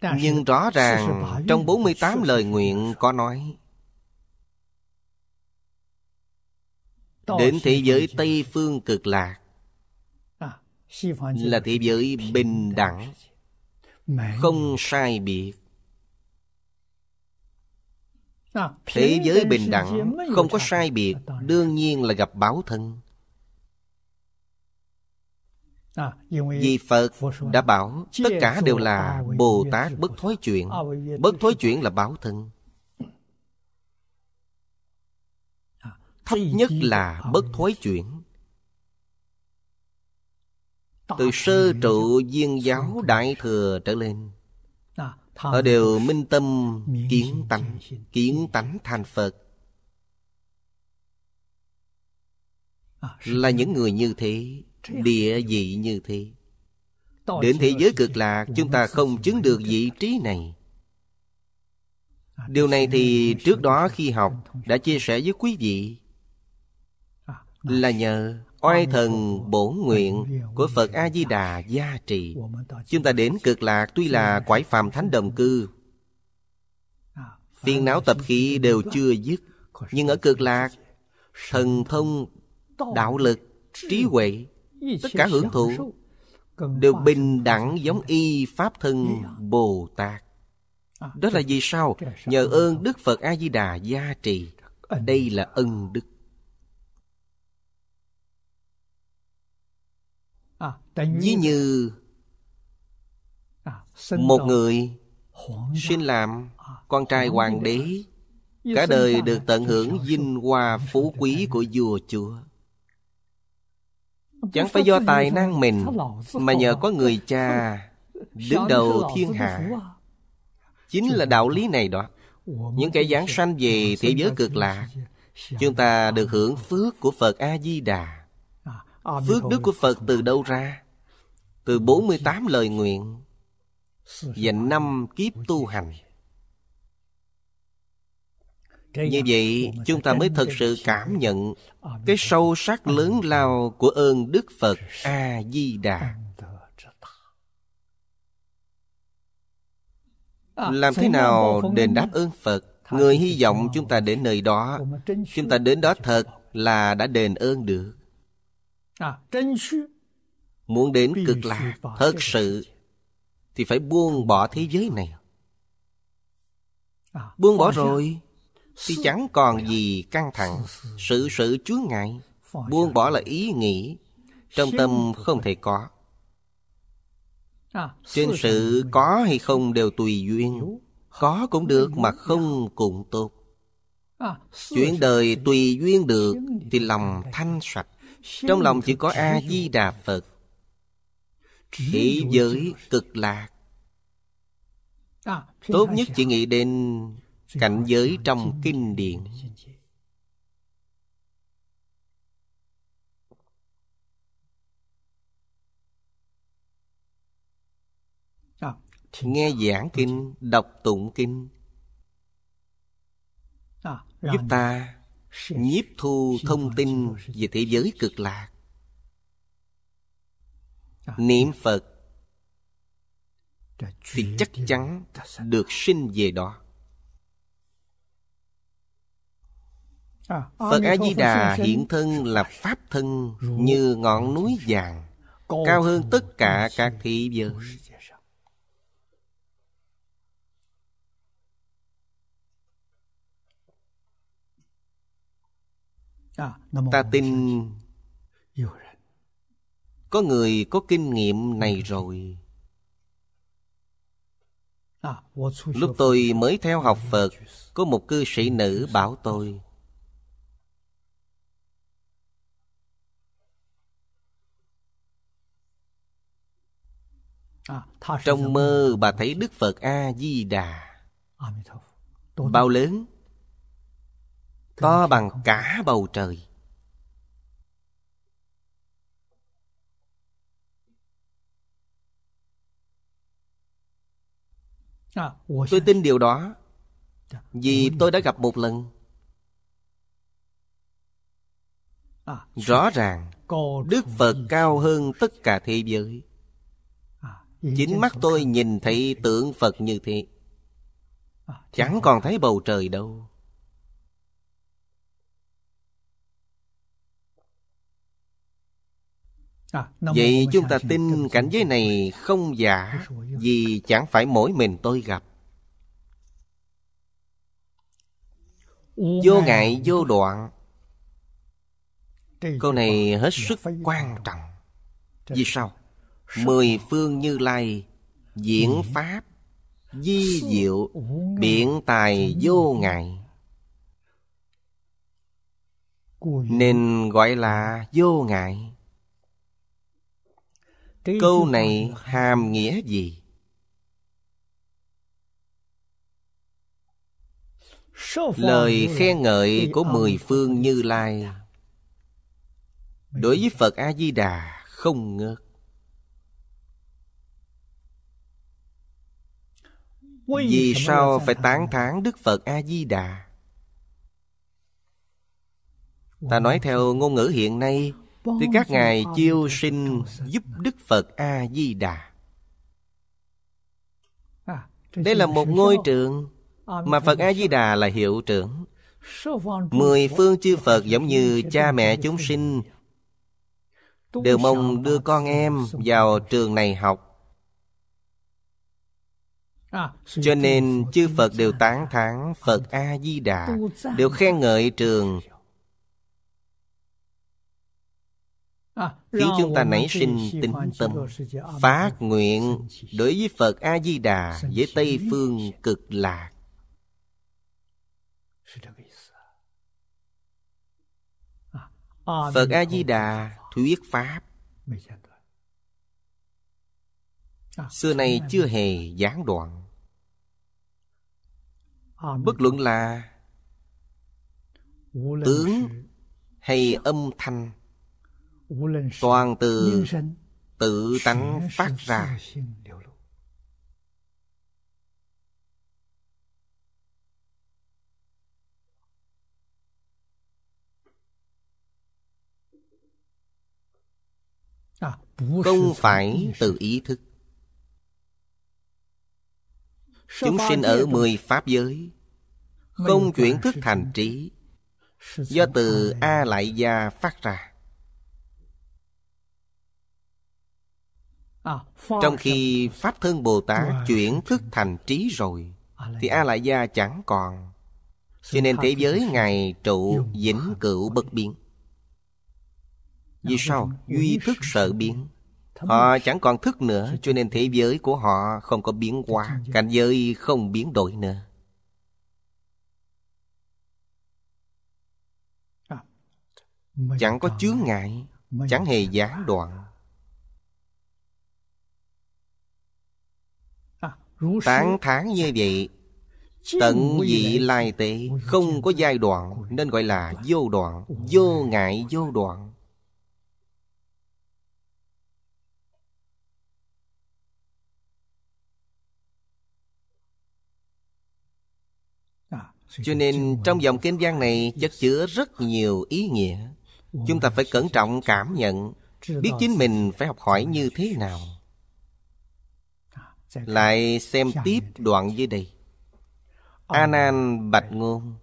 à, nhưng rõ ràng trong 48 lời nguyện có nói đến thế giới tây phương cực lạc à, là thế giới bình đẳng không sai biệt à, thế giới bình đẳng không có sai biệt đương nhiên là gặp báo thân à, vì phật đã bảo tất cả đều là bồ tát bất thối chuyện bất thối chuyện là báo thân thấp nhất là bất thối chuyển từ sơ trụ viên giáo đại thừa trở lên họ đều minh tâm kiến tánh kiến tánh thành phật à, là những người như thế địa vị như thế đến thế giới cực lạc chúng ta không chứng được vị trí này à, điều này thì trước đó khi học đã chia sẻ với quý vị là nhờ oai thần bổn nguyện của Phật A-di-đà gia trì. Chúng ta đến cực lạc tuy là quải phàm thánh đồng cư, phiền não tập khí đều chưa dứt, nhưng ở cực lạc, thần thông, đạo lực, trí huệ, tất cả hưởng thụ đều bình đẳng giống y pháp thân Bồ Tát. Đó là vì sao? Nhờ ơn Đức Phật A Di Đà gia trì. Đây là ân đức. Ví như à, một người sinh làm à, con trai hoàng đế cả đời được tận hưởng vinh hoa phú quý của vua chúa chẳng phải do tài năng mình mà nhờ có người cha đứng đầu thiên hạ chính là đạo lý này đó những kẻ giảng sanh về thế giới cực lạc chúng ta được hưởng phước của phật a di đà à, phước đức của phật từ đâu ra từ 48 lời nguyện và năm kiếp tu hành như vậy chúng ta mới thật sự cảm nhận cái sâu sắc lớn lao của ơn đức phật a di đà làm thế nào đền đáp ơn phật người hy vọng chúng ta đến nơi đó chúng ta đến đó thật là đã đền ơn được à, Muốn đến cực lạc thật sự Thì phải buông bỏ thế giới này à, Buông bỏ rồi Thì chẳng còn gì căng thẳng Sự sự chướng ngại Buông bỏ là ý nghĩ Trong tâm không thể có à, Trên sự có hay không đều tùy duyên Có cũng được mà không cũng tốt à, Chuyện đời tùy duyên được Thì lòng thanh sạch Trong lòng chỉ có A-di-đà Phật thế giới cực lạc à, tốt nhất chỉ nghĩ đến cảnh giới trong kinh điển à, nghe giảng kinh đọc tụng kinh à, giúp ta nhiếp thu thông tin về thế giới cực lạc À, niệm phật thì chắc chắn được sinh về đó à, phật a di đà hiện thân là pháp thân như ngọn núi vàng cao hơn tất cả các thị giới à, ta tin có người có kinh nghiệm này rồi Lúc tôi mới theo học Phật Có một cư sĩ nữ bảo tôi Trong mơ bà thấy Đức Phật A-di-đà Bao lớn To bằng cả bầu trời À, tôi tin điều đó Vì tôi đã gặp một lần à, Rõ ràng Đức Phật cao hơn tất cả thế giới à, Chính mắt tôi nhìn thấy tượng Phật như thế Chẳng còn thấy bầu trời đâu Vậy chúng ta tin cảnh giới này không giả Vì chẳng phải mỗi mình tôi gặp Vô ngại vô đoạn Câu này hết sức quan trọng Vì sao? Mười phương như lai Diễn pháp Di diệu Biện tài vô ngại Nên gọi là vô ngại câu này hàm nghĩa gì lời khen ngợi của mười phương như lai đối với phật a di đà không ngớt vì sao phải tán thán đức phật a di đà ta nói theo ngôn ngữ hiện nay thì các ngài chiêu sinh giúp Đức Phật A-di-đà. À, Đây là một ngôi trường à, mà Phật A-di-đà là hiệu trưởng. Mười phương chư Phật giống như cha mẹ chúng sinh đều mong đưa con em vào trường này học. À, cho nên chư Phật đều tán thán Phật A-di-đà Đều khen ngợi trường À, khiến chúng ta nảy sinh tính tâm phát nguyện đối với phật a di đà với tây phương cực lạc à, à, phật a di đà thuyết pháp xưa nay chưa hề gián đoạn bất luận là tướng hay âm thanh toàn từ tự tánh phát ra không phải từ ý thức chúng sinh ở mười pháp giới không chuyển thức thành trí do từ a lại gia phát ra À, Trong khi Pháp Thân Bồ Tát chuyển thức thành trí rồi Thì A-lại-gia chẳng còn Cho nên thế giới Ngài trụ vĩnh cửu bất biến Vì sao? Duy thức sợ biến Họ chẳng còn thức nữa Cho nên thế giới của họ không có biến hóa Cảnh giới không biến đổi nữa à, Chẳng có chướng ngại Chẳng hề gián đoạn Tán tháng như vậy Tận vị lai tệ Không có giai đoạn Nên gọi là vô đoạn Vô ngại vô đoạn à, Cho nên trong dòng kinh văn này chất chứa rất nhiều ý nghĩa Chúng ta phải cẩn trọng cảm nhận Biết chính mình phải học hỏi như thế nào lại xem tiếp đoạn dưới đây. A Nan Bạch Ngôn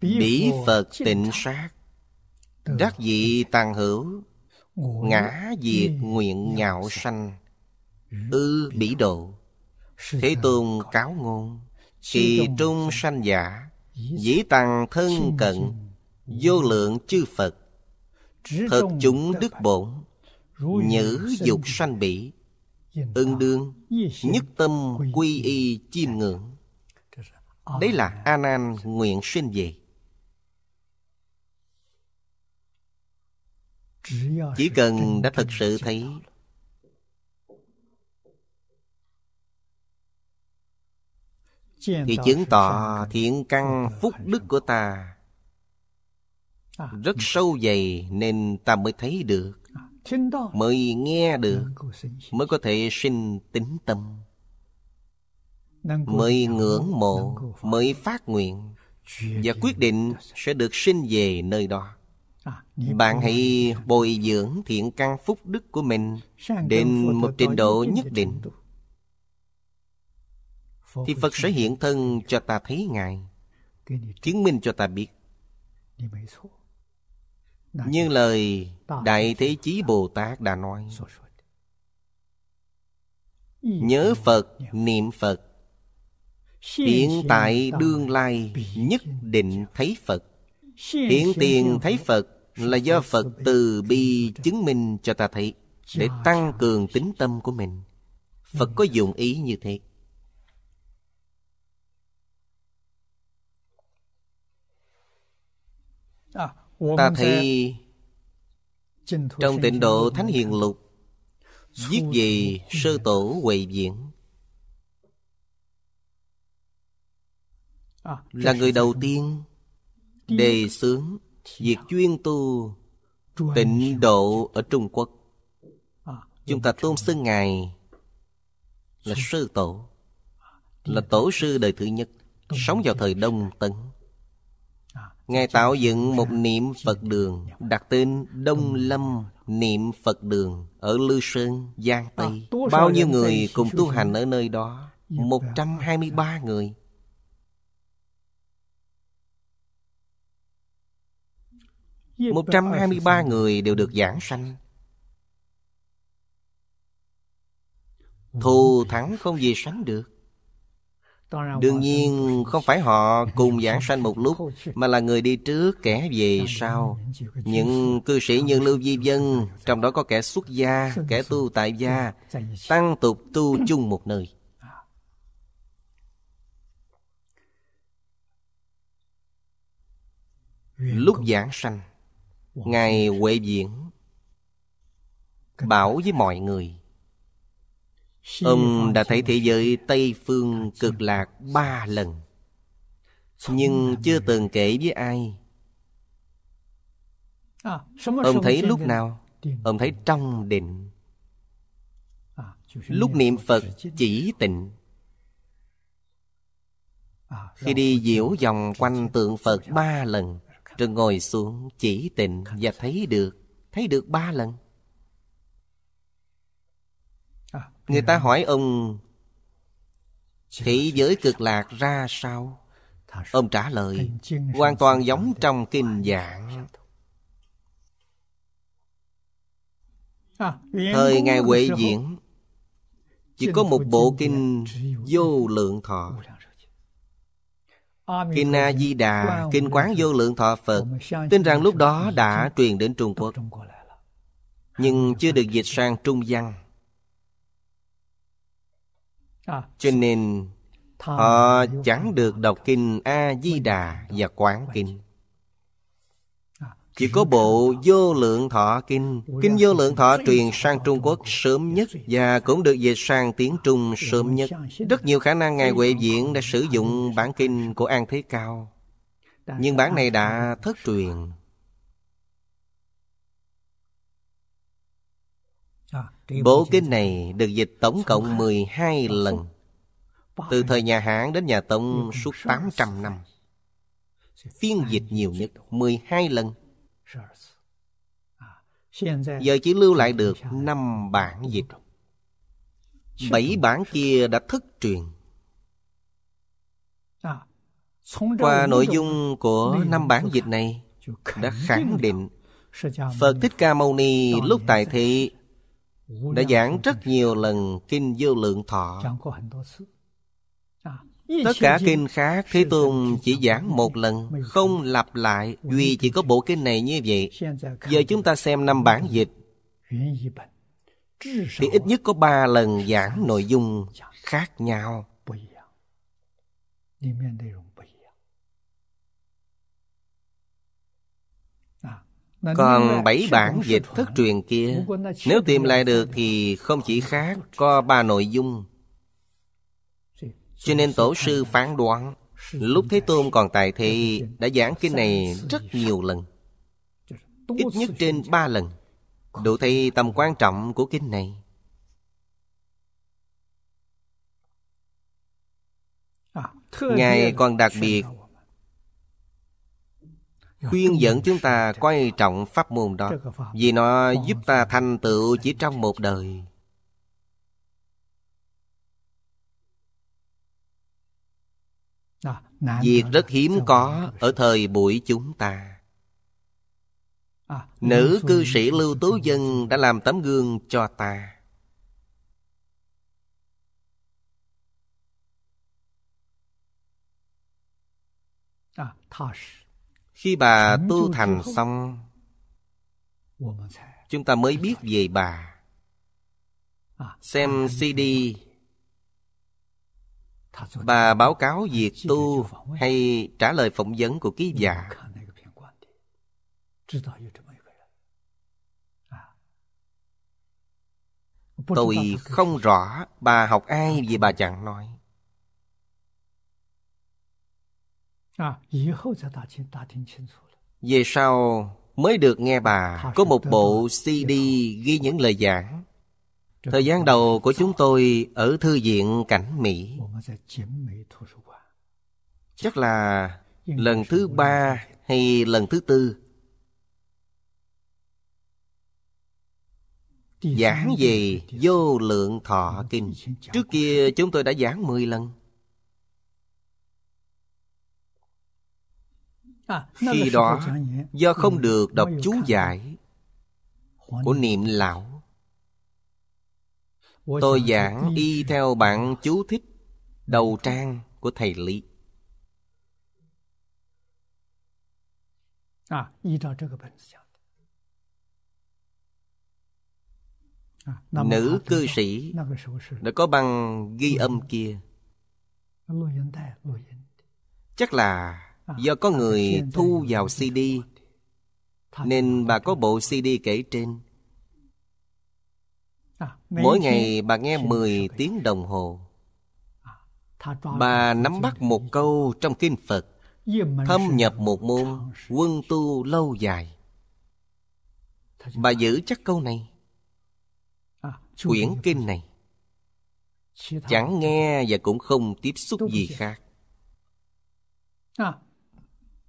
Bỉ Phật tịnh sát Đắc dị tàn hữu Ngã diệt nguyện nhạo sanh Ư bỉ độ Thế tôn cáo ngôn Kỳ trung sanh giả Dĩ tăng thân cận Vô lượng chư Phật Thật chúng đức bổn Nhữ dục sanh bỉ Ưng đương Nhất tâm quy y chiêm ngưỡng Đấy là A Nan nguyện sinh về Chỉ cần đã thực sự thấy Thì chứng tỏ thiện căn phúc đức của ta à. Rất sâu dày nên ta mới thấy được mới nghe được mới có thể sinh tính tâm mới ngưỡng mộ mới phát nguyện và quyết định sẽ được sinh về nơi đó à, bạn hãy bồi dưỡng thiện căn phúc đức của mình đến một trình độ nhất định thì phật sẽ hiện thân cho ta thấy ngài chứng minh cho ta biết như lời đại thế chí bồ tát đã nói nhớ phật niệm phật hiện tại đương lai nhất định thấy phật hiện tiền thấy phật là do phật từ bi chứng minh cho ta thấy dạ để tăng cường tính tâm của mình phật dạ có dụng ý như thế à Ta thấy trong tịnh độ Thánh Hiền Lục Viết gì sư tổ Huệ Viễn à, Là người đầu tiên đề xướng Việc chuyên tu tịnh độ ở Trung Quốc à, Chúng ta tôn xưng Ngài là sư tổ Là tổ sư đời thứ nhất Sống vào thời Đông Tấn Ngài tạo dựng một niệm Phật đường Đặt tên Đông Lâm Niệm Phật đường Ở Lư Sơn, Giang Tây à, Bao nhiêu người cùng tu hành ở nơi đó 123 người một trăm hai mươi ba người đều được giảng sanh Thù thắng không gì sánh được đương nhiên không phải họ cùng giảng sanh một lúc mà là người đi trước kẻ về sau những cư sĩ như lưu di dân trong đó có kẻ xuất gia kẻ tu tại gia dạ, tăng tục tu chung một nơi lúc giảng sanh ngài huệ diễn bảo với mọi người Ông đã thấy thế giới Tây Phương cực lạc ba lần Nhưng chưa từng kể với ai à, Ông thấy lúc nào? Ông thấy trong định à, Lúc niệm Phật chỉ tịnh à, Khi đi diễu vòng quanh tượng Phật ba lần Rồi ngồi xuống chỉ tịnh và thấy được Thấy được ba lần Người ta ừ. hỏi ông Thế giới cực lạc ra sao? Ông trả lời Hoàn toàn giống trong kinh giảng Thời Ngài Huệ Diễn Chỉ có một bộ kinh vô lượng thọ Kinh A Di Đà, Kinh Quán Vô Lượng Thọ Phật Tin rằng lúc đó đã truyền đến Trung Quốc Nhưng chưa được dịch sang Trung Văn À. Cho nên Họ chẳng được đọc kinh A-di-đà và Quán Kinh à, Chỉ có bộ Vô Lượng Thọ Kinh Kinh Vô Lượng Thọ truyền sang Trung Quốc sớm nhất Và cũng được dịch sang tiếng Trung sớm nhất Rất nhiều khả năng Ngài Huệ Diễn đã sử dụng bản kinh của An Thế Cao Nhưng bản này đã thất truyền Bộ kinh này được dịch tổng cộng 12 lần Từ thời nhà Hán đến nhà Tông suốt 800 năm Phiên dịch nhiều nhất 12 lần à, Giờ chỉ lưu lại được 5 bản dịch Bảy bản kia đã thất truyền à, Qua nội dung của năm bản dịch này Đã khẳng định Phật Thích Ca Mâu Ni lúc tại thị đã giảng rất nhiều lần kinh vô lượng thọ tất cả kinh khác thế tôn chỉ giảng một lần không lặp lại duy chỉ có bộ kinh này như vậy giờ chúng ta xem năm bản dịch thì ít nhất có ba lần giảng nội dung khác nhau Còn bảy bản dịch thất truyền kia Nếu tìm lại được thì không chỉ khác Có ba nội dung Cho nên tổ sư phán đoán Lúc Thế Tôn còn tại thì Đã giảng kinh này rất nhiều lần Ít nhất trên ba lần Đủ thấy tầm quan trọng của kinh này à, Ngài còn đặc biệt khuyên dẫn chúng ta quan trọng pháp môn đó vì nó giúp ta thành tựu chỉ trong một đời việc rất hiếm có ở thời buổi chúng ta nữ cư sĩ lưu tú dân đã làm tấm gương cho ta à, khi bà tu thành xong Chúng ta mới biết về bà à, Xem CD Bà báo cáo việc tu Hay trả lời phỏng vấn của ký giả Tôi à. không rõ bà học ai vì bà chẳng nói về sau mới được nghe bà có một bộ CD ghi những lời giảng. Ờ. Thời gian đầu của chúng tôi ở thư viện Cảnh Mỹ. À? Chắc là lần thứ ba hay lần thứ tư. Giảng về vô lượng thọ kinh. Trước kia chúng tôi đã giảng 10 lần. À, khi đó do không ừ, được đọc chú giải của niệm lão tôi giảng y theo bản chú thích đầu trang của thầy lý à, à, nữ cư sĩ đã có bằng ghi âm kia chắc là Do có người thu vào CD Nên bà có bộ CD kể trên Mỗi ngày bà nghe 10 tiếng đồng hồ Bà nắm bắt một câu trong Kinh Phật Thâm nhập một môn Quân tu lâu dài Bà giữ chắc câu này Quyển kinh này Chẳng nghe và cũng không tiếp xúc gì khác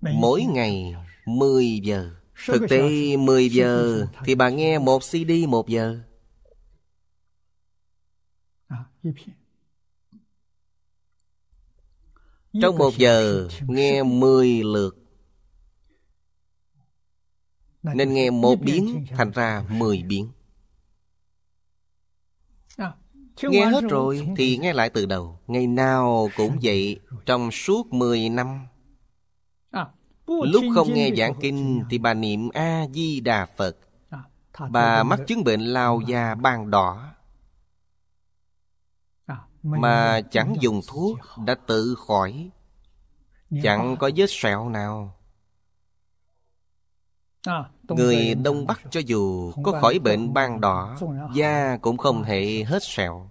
Mỗi ngày 10 giờ Thực tế 10 giờ Thì bà nghe một CD một giờ à, Trong một giờ nghe 10 lượt Nên nghe một biến thành ra 10 biến à, Nghe hết rồi thì nghe lại từ đầu Ngày nào cũng vậy Trong suốt 10 năm Lúc không nghe giảng kinh thì bà niệm A-di-đà Phật à, Bà mắc chứng bệnh lao da ban đỏ à, Mà chẳng dùng thuốc đã tự khỏi Chẳng có vết sẹo nào à, Người Đông Bắc cho dù có khỏi bệnh ban đỏ Da cũng không hề hết sẹo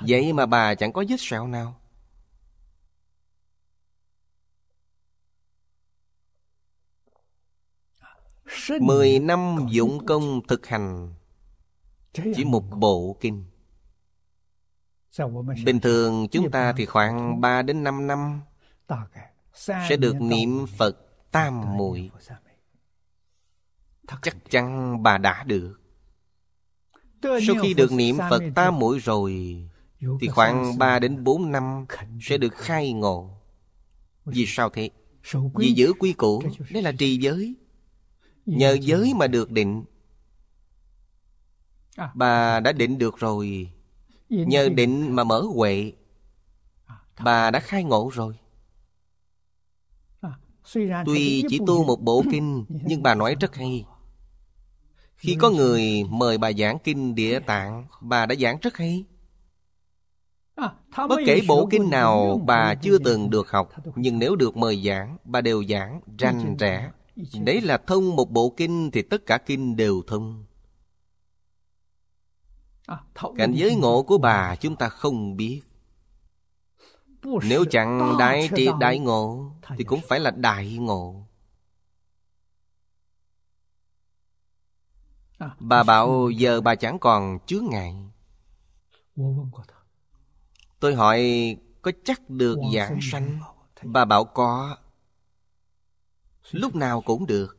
Vậy mà bà chẳng có vết sẹo nào Mười năm dụng công thực hành Chỉ một bộ kinh Bình thường chúng ta thì khoảng 3 đến 5 năm Sẽ được niệm Phật tam muội Chắc chắn bà đã được Sau khi được niệm Phật tam muội rồi Thì khoảng 3 đến 4 năm Sẽ được khai ngộ Vì sao thế? Vì giữ quy củ Đây là trì giới Nhờ giới mà được định à. Bà đã định được rồi Nhờ định mà mở huệ à, Bà đã khai ngộ rồi à, Tuy chỉ tu một bộ kinh dạ. Nhưng bà nói rất hay Khi có dạ. người mời bà giảng kinh địa tạng Bà đã giảng rất hay Bất kể bộ kinh nào bà chưa từng được học Nhưng nếu được mời giảng Bà đều giảng ranh rẽ Đấy là thông một bộ kinh thì tất cả kinh đều thông. À, Cảnh giới ngộ của bà chúng ta không biết. Nếu chẳng đại trí đại ngộ Thì cũng phải là đại ngộ à, Bà bảo giờ bà chẳng còn chứa ngại vâng, vâng, Tôi hỏi có chắc được giảng sanh Bà bảo có lúc nào cũng được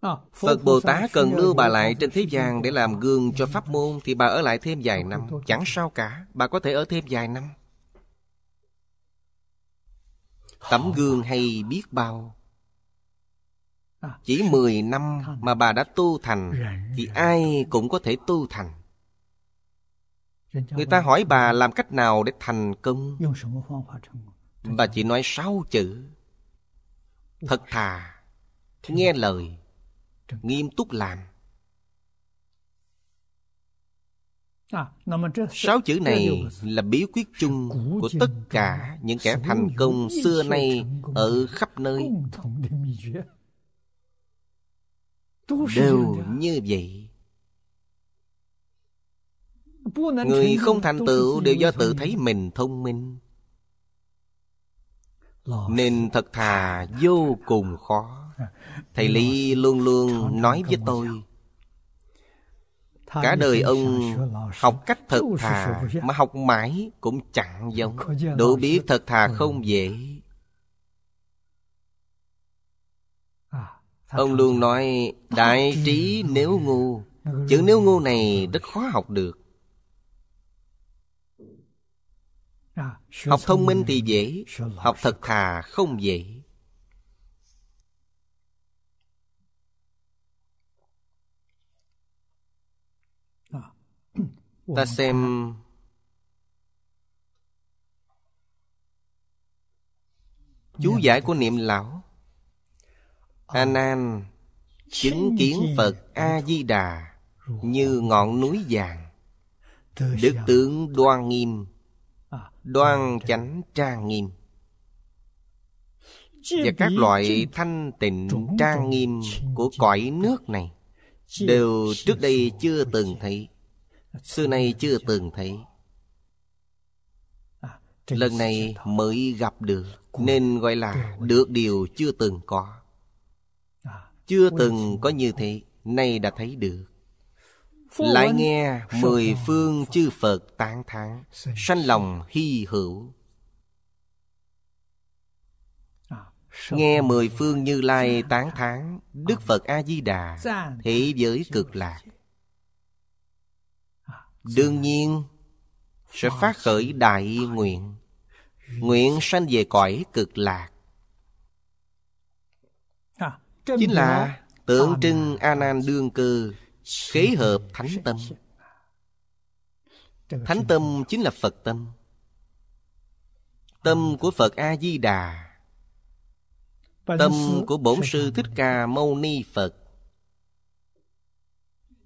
à, Phật Bồ Tát cần đưa bà lại trên thế gian để làm gương cho pháp môn thì bà ở lại thêm vài năm, chẳng sao cả, bà có thể ở thêm vài năm. Tấm gương hay biết bao. À, Chỉ 10 năm mà bà đã tu thành thì ai cũng có thể tu thành. Người ta hỏi bà làm cách nào để thành công Bà chỉ nói sáu chữ Thật thà Nghe lời Nghiêm túc làm à, Sáu chữ này là bí quyết chung của tất cả những kẻ thành công xưa nay ở khắp nơi. Đều như vậy. Người không thành tựu đều do tự thấy mình thông minh. Nên thật thà vô cùng khó Thầy Lý luôn luôn nói với tôi Cả đời ông học cách thật thà Mà học mãi cũng chẳng giống Đủ biết thật thà không dễ à, Ông luôn nói Đại trí nếu ngu Chữ nếu ngu này rất khó học được Học thông minh thì dễ Học thật thà không dễ Ta xem Chú giải của niệm lão A Nan chứng kiến Phật A Di Đà như ngọn núi vàng, đức tướng đoan nghiêm đoan chánh trang nghiêm và các loại thanh tịnh trang nghiêm của cõi nước này đều trước đây chưa từng thấy xưa à, nay chưa từng thấy lần này mới gặp được nên gọi là được điều chưa từng có à, chưa từng có như thế nay đã thấy được lại nghe mười phương chư phật tán thán sanh lòng hy hữu à, nghe mười phương như lai dạ. tán thán đức phật a di đà dạ. thị giới cực lạc dạ. à, đương nhiên sẽ phát khởi đại nguyện nguyện sanh về cõi cực lạc à, chính là tượng trưng a nan đương cư kế hợp thánh tâm thánh tâm chính là phật tâm tâm của phật a di đà tâm của bổn sư thích ca mâu ni phật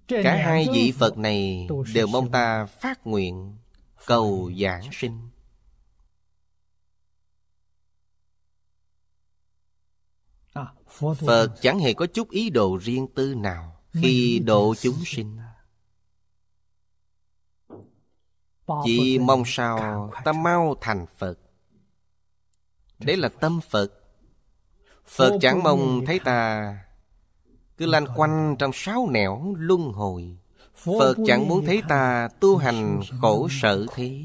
cả hai vị phật này đều mong ta phát nguyện cầu giảng sinh phật chẳng hề có chút ý đồ riêng tư nào khi độ chúng sinh chỉ mong sao ta mau thành phật đấy là tâm phật phật chẳng mong thấy ta cứ lanh quanh trong sáu nẻo luân hồi phật chẳng muốn thấy ta tu hành khổ sở thế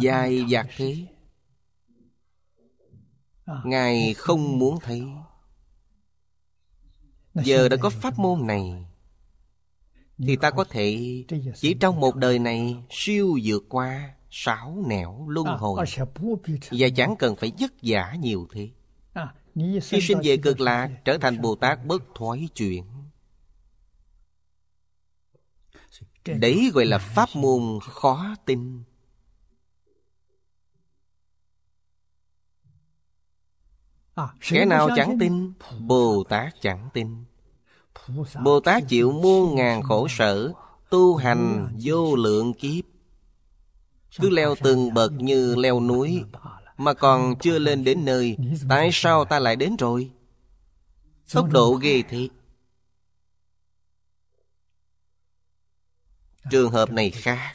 dài dạt thế à. ngài không muốn thấy Giờ đã có pháp môn này Thì ta có thể chỉ trong một đời này siêu vượt qua sáu nẻo luân à, hồi à, Và chẳng cần phải vất vả nhiều thế à, Khi sinh về cực lạc trở thành Bồ Tát bất thoái chuyển Đấy gọi là pháp môn khó tin À, Kẻ nào chẳng tin Bồ Tát chẳng tin Bồ Tát chịu muôn ngàn khổ sở Tu hành vô lượng kiếp Cứ leo từng bậc như leo núi Mà còn chưa lên đến nơi Tại sao ta lại đến rồi Tốc độ ghê thiệt Trường hợp này khác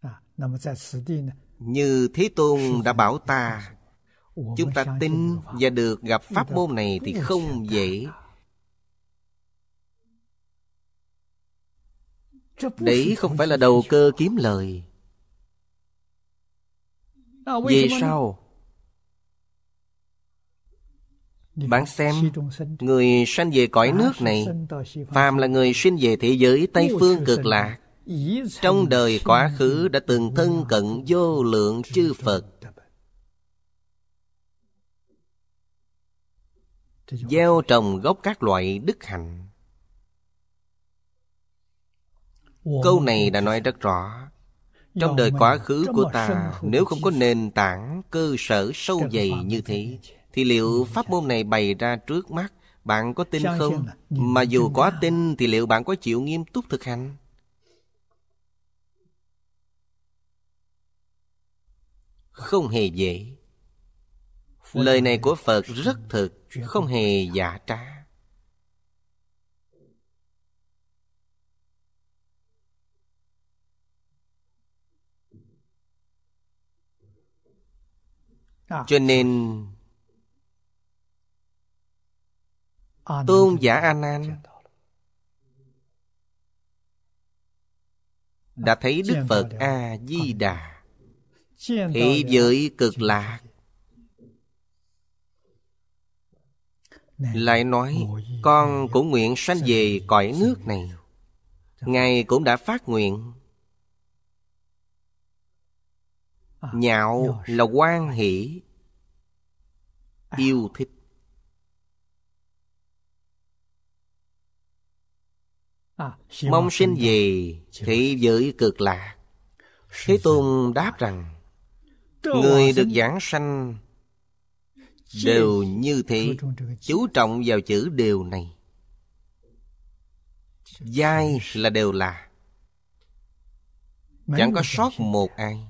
à, Như Thế Tôn đã bảo ta chúng ta tin và được gặp pháp môn này thì không dễ đấy không phải là đầu cơ kiếm lời vì sao bạn xem người sanh về cõi nước này phàm là người sinh về thế giới tây phương cực lạc trong đời quá khứ đã từng thân cận vô lượng chư phật gieo trồng gốc các loại đức hạnh câu này đã nói rất rõ trong đời quá khứ của ta nếu không có nền tảng cơ sở sâu dày như thế thì liệu pháp môn này bày ra trước mắt bạn có tin không mà dù có tin thì liệu bạn có chịu nghiêm túc thực hành không hề dễ lời này của phật rất thực không hề giả trá cho nên tôn giả a nan đã thấy đức phật a di đà thế giới cực lạc Lại nói Con cũng nguyện sanh về cõi nước này Ngài cũng đã phát nguyện à, Nhạo là quan hỷ à. Yêu thích à, Mong sinh về thị giới cực lạ, Thế Tôn đáp rằng Người được giảng sanh đều như thế chú trọng vào chữ đều này giai là đều là chẳng có sót một ai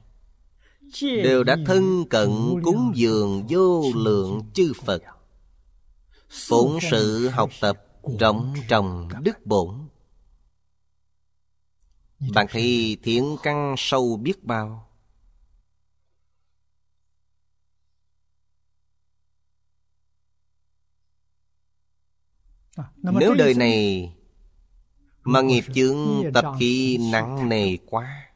đều đã thân cận cúng dường vô lượng chư phật phụng sự học tập trọng trồng đức bổn bạn thấy thiện căn sâu biết bao À, Nếu đời này mà nghiệp chướng tập khí nặng nề quá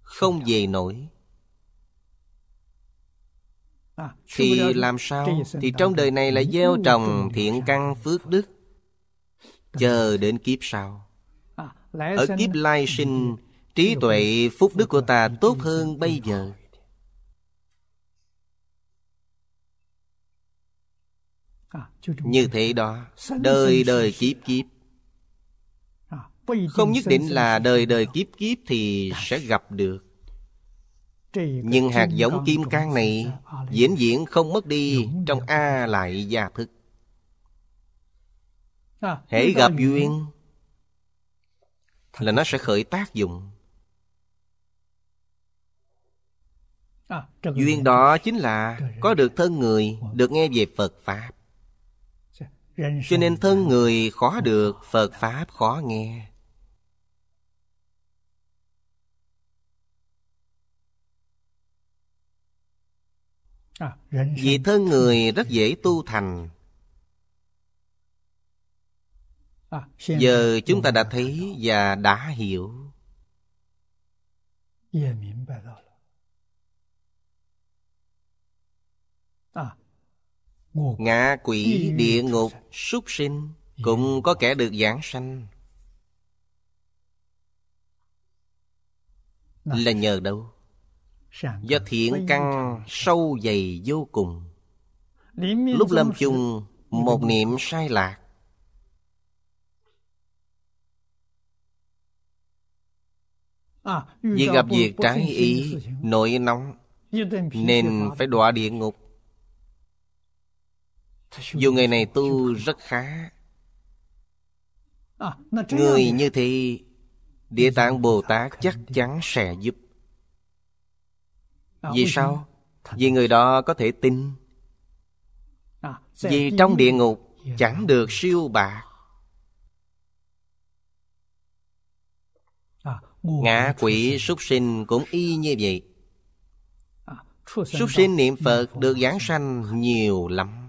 Không về nổi à, Thì làm sao Thì trong đời này là gieo trồng thiện căn phước đức Chờ đến kiếp sau à, Ở kiếp lai sinh Trí tuệ phúc đức của ta tốt hơn bây giờ Như thế đó Đời đời kiếp kiếp Không nhất định là đời đời kiếp kiếp Thì sẽ gặp được Nhưng hạt giống kim cang này Diễn diễn không mất đi Trong A lại gia thức Hễ gặp duyên Là nó sẽ khởi tác dụng Duyên đó chính là có được thân người, được nghe về Phật Pháp cho nên thân người khó được phật pháp khó nghe à, vì thân người rất dễ tu thành à, giờ chúng ta đã thấy và đã hiểu ngạ quỷ địa ngục súc sinh cũng có kẻ được giảng sanh là nhờ đâu do thiện căn sâu dày vô cùng lúc lâm chung một niệm sai lạc à, vì gặp việc trái ý nội nóng nên phải đọa địa ngục dù ngày này tu rất khá à, Người như thế Địa tạng Bồ Tát chắc chắn sẽ giúp à, Vì sao? Vì người đó có thể tin à, Vì trong địa ngục chẳng được siêu bạc Ngã quỷ súc sinh cũng y như vậy Súc sinh niệm Phật được giảng sanh nhiều lắm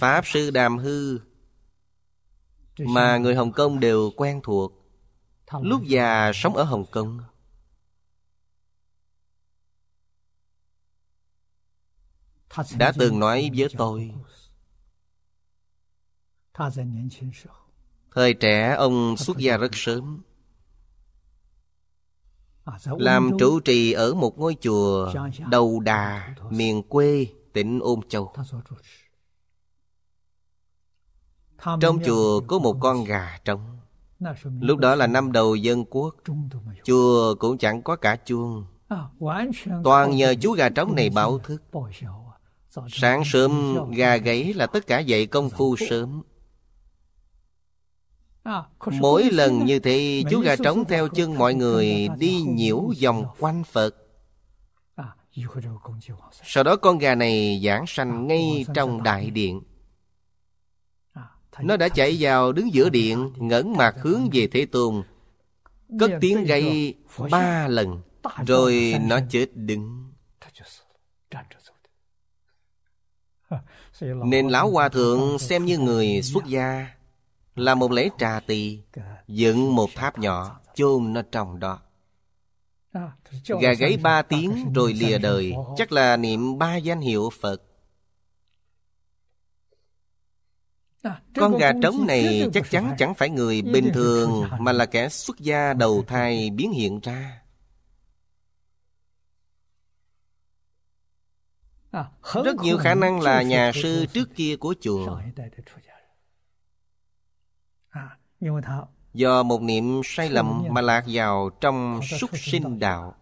Pháp sư Đàm Hư Mà người Hồng Kông đều quen thuộc Lúc già sống ở Hồng Kông Đã từng nói với tôi Thời trẻ ông xuất gia rất sớm à, Làm trụ trì ở một ngôi chùa Đầu Đà, miền quê, tỉnh Ôn Châu trong chùa có một con gà trống Lúc đó là năm đầu dân quốc Chùa cũng chẳng có cả chuông à, Toàn nhờ chú gà trống này bảo thức Sáng sớm gà gáy là tất cả dậy công phu sớm à, Mỗi lần như thế chú gà trống theo chân mọi người đi nhiễu vòng quanh Phật à, Sau đó con gà này giảng sanh ngay trong đại điện nó đã chạy vào đứng giữa điện Ngẩn mặt hướng về Thế Tôn Cất tiếng gây ba lần Rồi nó chết đứng Nên Lão Hòa Thượng xem như người xuất gia Là một lễ trà tỳ Dựng một tháp nhỏ Chôn nó trong đó à, Gà gáy ba tiếng rồi lìa đời Chắc là niệm ba danh hiệu Phật À? Con gà trống này chắc chắn chẳng phải người bình thường Mà là kẻ xuất gia đầu thai biến hiện ra à, Rất nhiều khả năng là nhà sư trước kia của chùa à, Do một niệm sai lầm mà lạc vào trong súc sinh đạo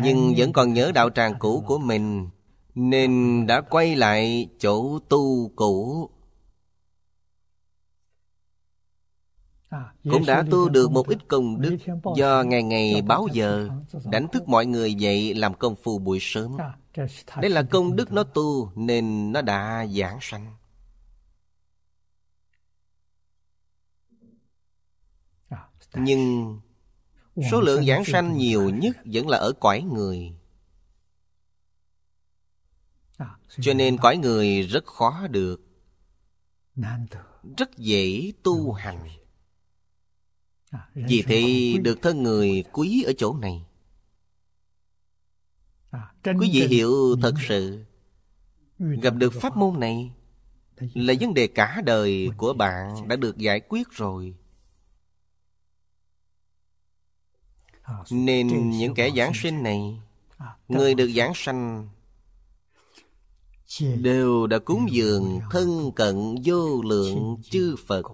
Nhưng vẫn còn nhớ đạo tràng cũ của mình nên đã quay lại chỗ tu cũ à, Cũng đã tu được một ít công đức Do ngày ngày báo giờ Đánh thức mọi người dậy làm công phu buổi sớm dạ, Đây là công đức nó tu Nên nó đã giảng sanh dạ, Nhưng Số lượng giảng sanh nhiều nhất Vẫn là ở cõi người Dạ, Cho nên cõi người rất khó được Rất dễ tu dạ. hành dạ, Vì thế được thân người quý ở chỗ này Quý vị hiểu thật sự Gặp được pháp môn này Là vấn đề cả đời của bạn đã được giải quyết rồi Nên những kẻ giảng sinh này Người được giảng sanh đều đã cúng dường thân cận vô lượng chư phật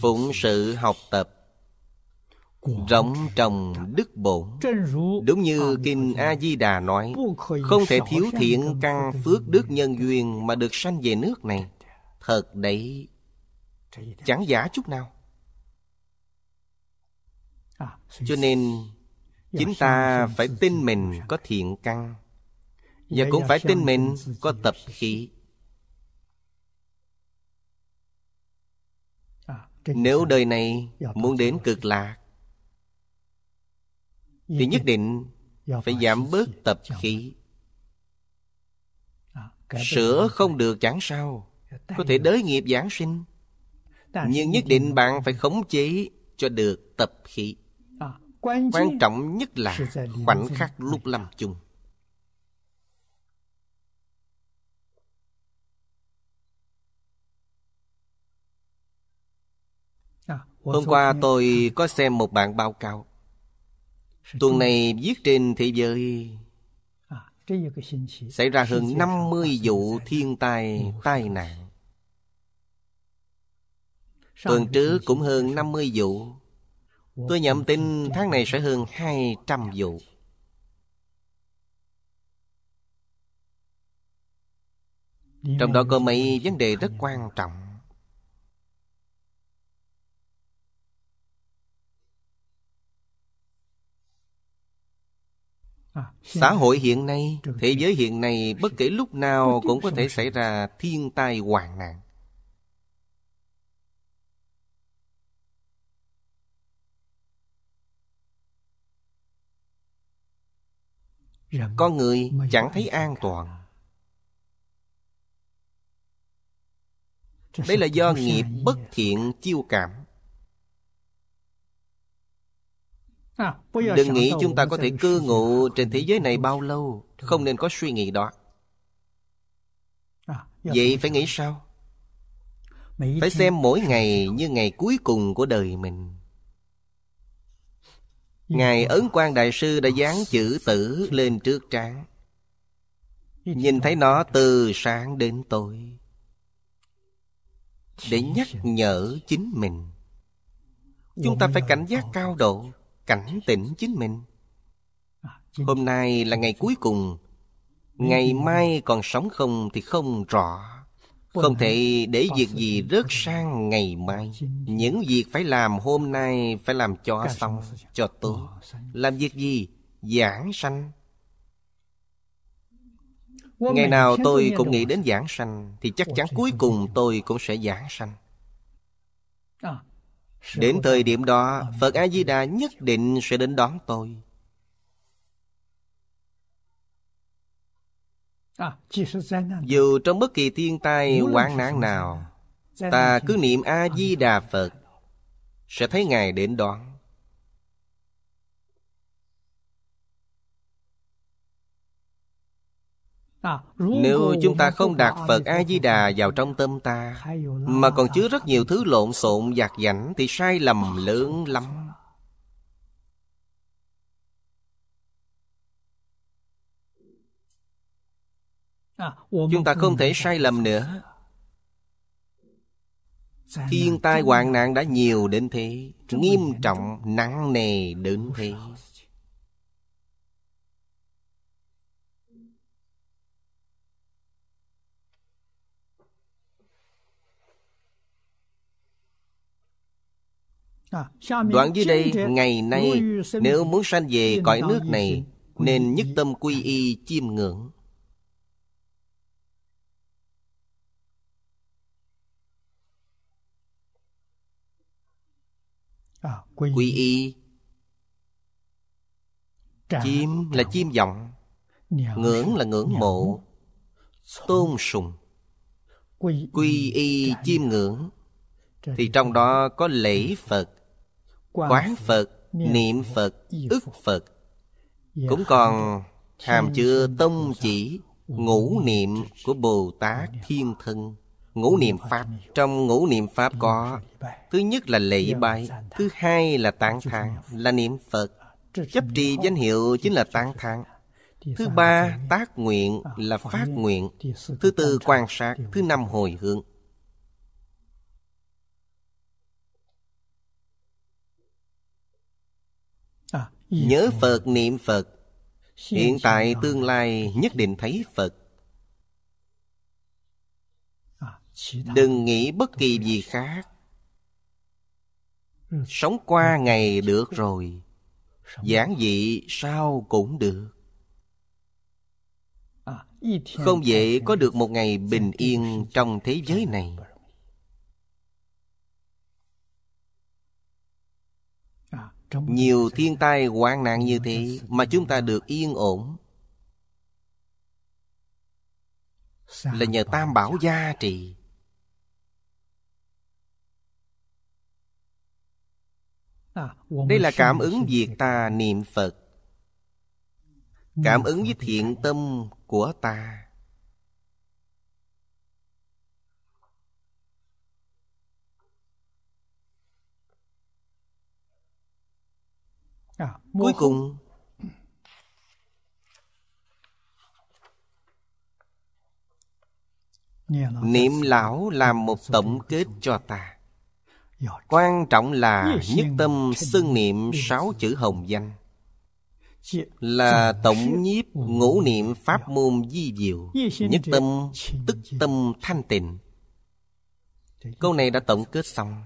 phụng sự học tập rộng trồng đức bổn đúng như kinh a di đà nói không thể thiếu thiện căn phước đức nhân duyên mà được sanh về nước này thật đấy chẳng giả chút nào à, cho nên chính ta phải tin mình có thiện căn và cũng phải tin mình có tập khí à, nếu đời này muốn đến cực lạc thì nhất định phải giảm bớt tập khí à, sửa không được chẳng sao có thể đới nghiệp giảng sinh nhưng nhất định bạn phải khống chế cho được tập khí à, quan trọng nhất là khoảnh khắc lúc lâm chung Hôm qua tôi có xem một bản báo cáo Tuần này viết trên thế giới Xảy ra hơn 50 vụ thiên tai, tai nạn Tuần trước cũng hơn 50 vụ Tôi nhậm tin tháng này sẽ hơn 200 vụ Trong đó có mấy vấn đề rất quan trọng À, Xã hội hiện nay, thế giới hiện nay bất kể lúc nào cũng có thể xảy ra thiên tai hoạn nạn. Con người chẳng thấy an toàn. Đây là do nghiệp bất thiện chiêu cảm. À, Đừng nghĩ chúng ta có thể cư ngụ trên thế giới này bao lâu Không nên có suy nghĩ đó à, Vậy phải nghĩ sao? Phải xem mỗi ngày như ngày cuối cùng của đời mình Ngài Ấn Quang Đại Sư đã dán chữ tử lên trước trán Nhìn thấy nó từ sáng đến tối Để nhắc nhở chính mình Chúng ta phải cảnh giác cao độ cảnh tỉnh chính mình à, hôm nay là ngày cuối cùng ngày mai còn sống không thì không rõ không thể để việc gì rớt sang ngày mai những việc phải làm hôm nay phải làm cho xong cho tốt làm việc gì giảng sanh ngày nào tôi cũng nghĩ đến giảng sanh thì chắc chắn cuối cùng tôi cũng sẽ giảng sanh à, Đến thời điểm đó Phật A-di-đà nhất định sẽ đến đón tôi à, Dù trong bất kỳ thiên tai hoạn nạn nào Ta cứ niệm A-di-đà Phật Sẽ thấy Ngài đến đón À, Nếu chúng ta không đặt Phật A-di-đà vào trong tâm ta Mà còn chứa rất nhiều thứ lộn xộn giặc giảnh Thì sai lầm lớn lắm à, Chúng ta không thể sai lầm nữa Thiên tai hoạn nạn đã nhiều đến thế Nghiêm trọng nặng nề đến thế À, Đoạn dưới đây, ngày nay, nếu muốn sanh về cõi nước này, nên nhất tâm quy y chiêm ngưỡng. À, quy y Chim là chim vọng Ngưỡng là ngưỡng mộ Tôn sùng Quy y chim ngưỡng Thì trong đó có lễ Phật quán phật niệm phật ức phật dạ cũng còn hàm chứa tông chỉ ngũ niệm của bồ tát thiên thân ngũ niệm pháp trong ngũ niệm pháp có thứ nhất là lễ bái thứ hai là tán thán là niệm phật ờ, chấp trì danh hiệu chính là tán thán thứ ba tác nguyện ờ, là phát nguyện thứ tư quan sát thứ năm hồi hướng Nhớ Phật niệm Phật Hiện tại tương lai nhất định thấy Phật Đừng nghĩ bất kỳ gì khác Sống qua ngày được rồi giản dị sao cũng được Không dễ có được một ngày bình yên trong thế giới này nhiều thiên tai hoạn nạn như thế mà chúng ta được yên ổn là nhờ tam bảo gia trì. À, đây là cảm ứng việc ta niệm phật cảm ứng với thiện tâm của ta À, cuối cùng niệm lão làm một tổng kết cho ta quan trọng là nhất tâm xưng niệm sáu chữ hồng danh là tổng nhiếp ngũ niệm pháp môn di diệu nhất tâm tức tâm thanh tịnh câu này đã tổng kết xong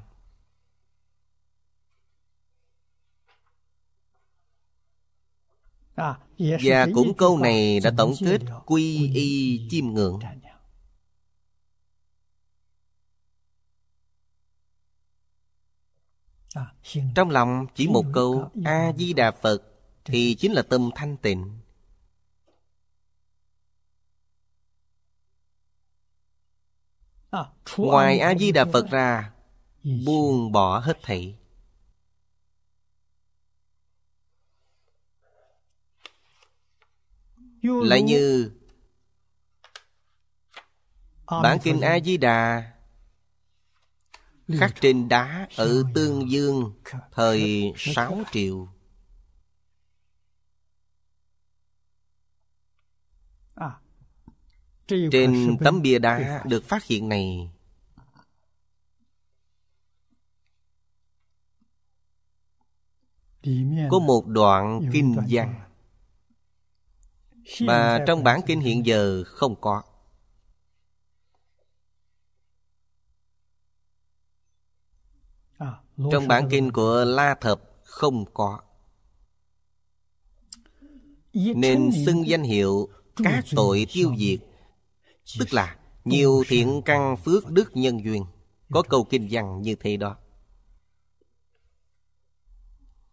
À, Và cũng câu này đã tổng kết quy y chim ngưỡng à, Trong lòng chỉ một câu A-di-đà Phật Thì chính là tâm thanh tịnh à, Ngoài A-di-đà Phật ra Buông bỏ hết thảy lại như bản kinh a di đà khắc trên đá ở tương dương thời sáu triệu à, trên tấm bia đá được phát hiện này có một đoạn kinh văn mà trong bản kinh hiện giờ không có à, trong bản kinh của la thập không có nên xưng danh hiệu các tội tiêu diệt tức là nhiều thiện căn phước đức nhân duyên dạ có câu kinh văn như thế đó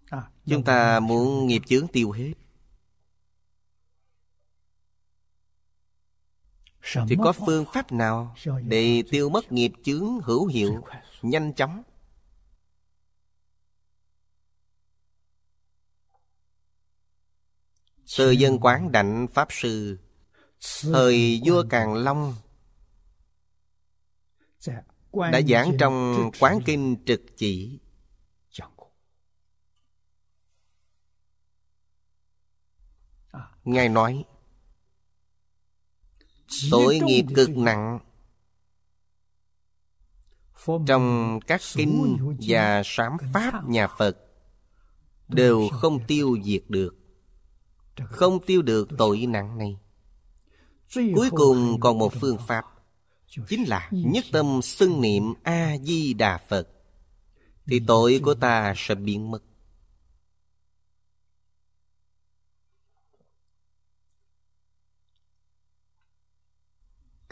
à, chúng ta muốn nghiệp chướng tiêu hết thì có phương pháp nào để tiêu mất nghiệp chướng hữu hiệu nhanh chóng từ dân quán đảnh pháp sư thời vua càn long đã giảng trong quán kinh trực chỉ ngài nói Tội nghiệp cực nặng Trong các kinh và sám pháp nhà Phật Đều không tiêu diệt được Không tiêu được tội nặng này Cuối cùng còn một phương pháp Chính là nhất tâm xưng niệm A-di-đà Phật Thì tội của ta sẽ biến mất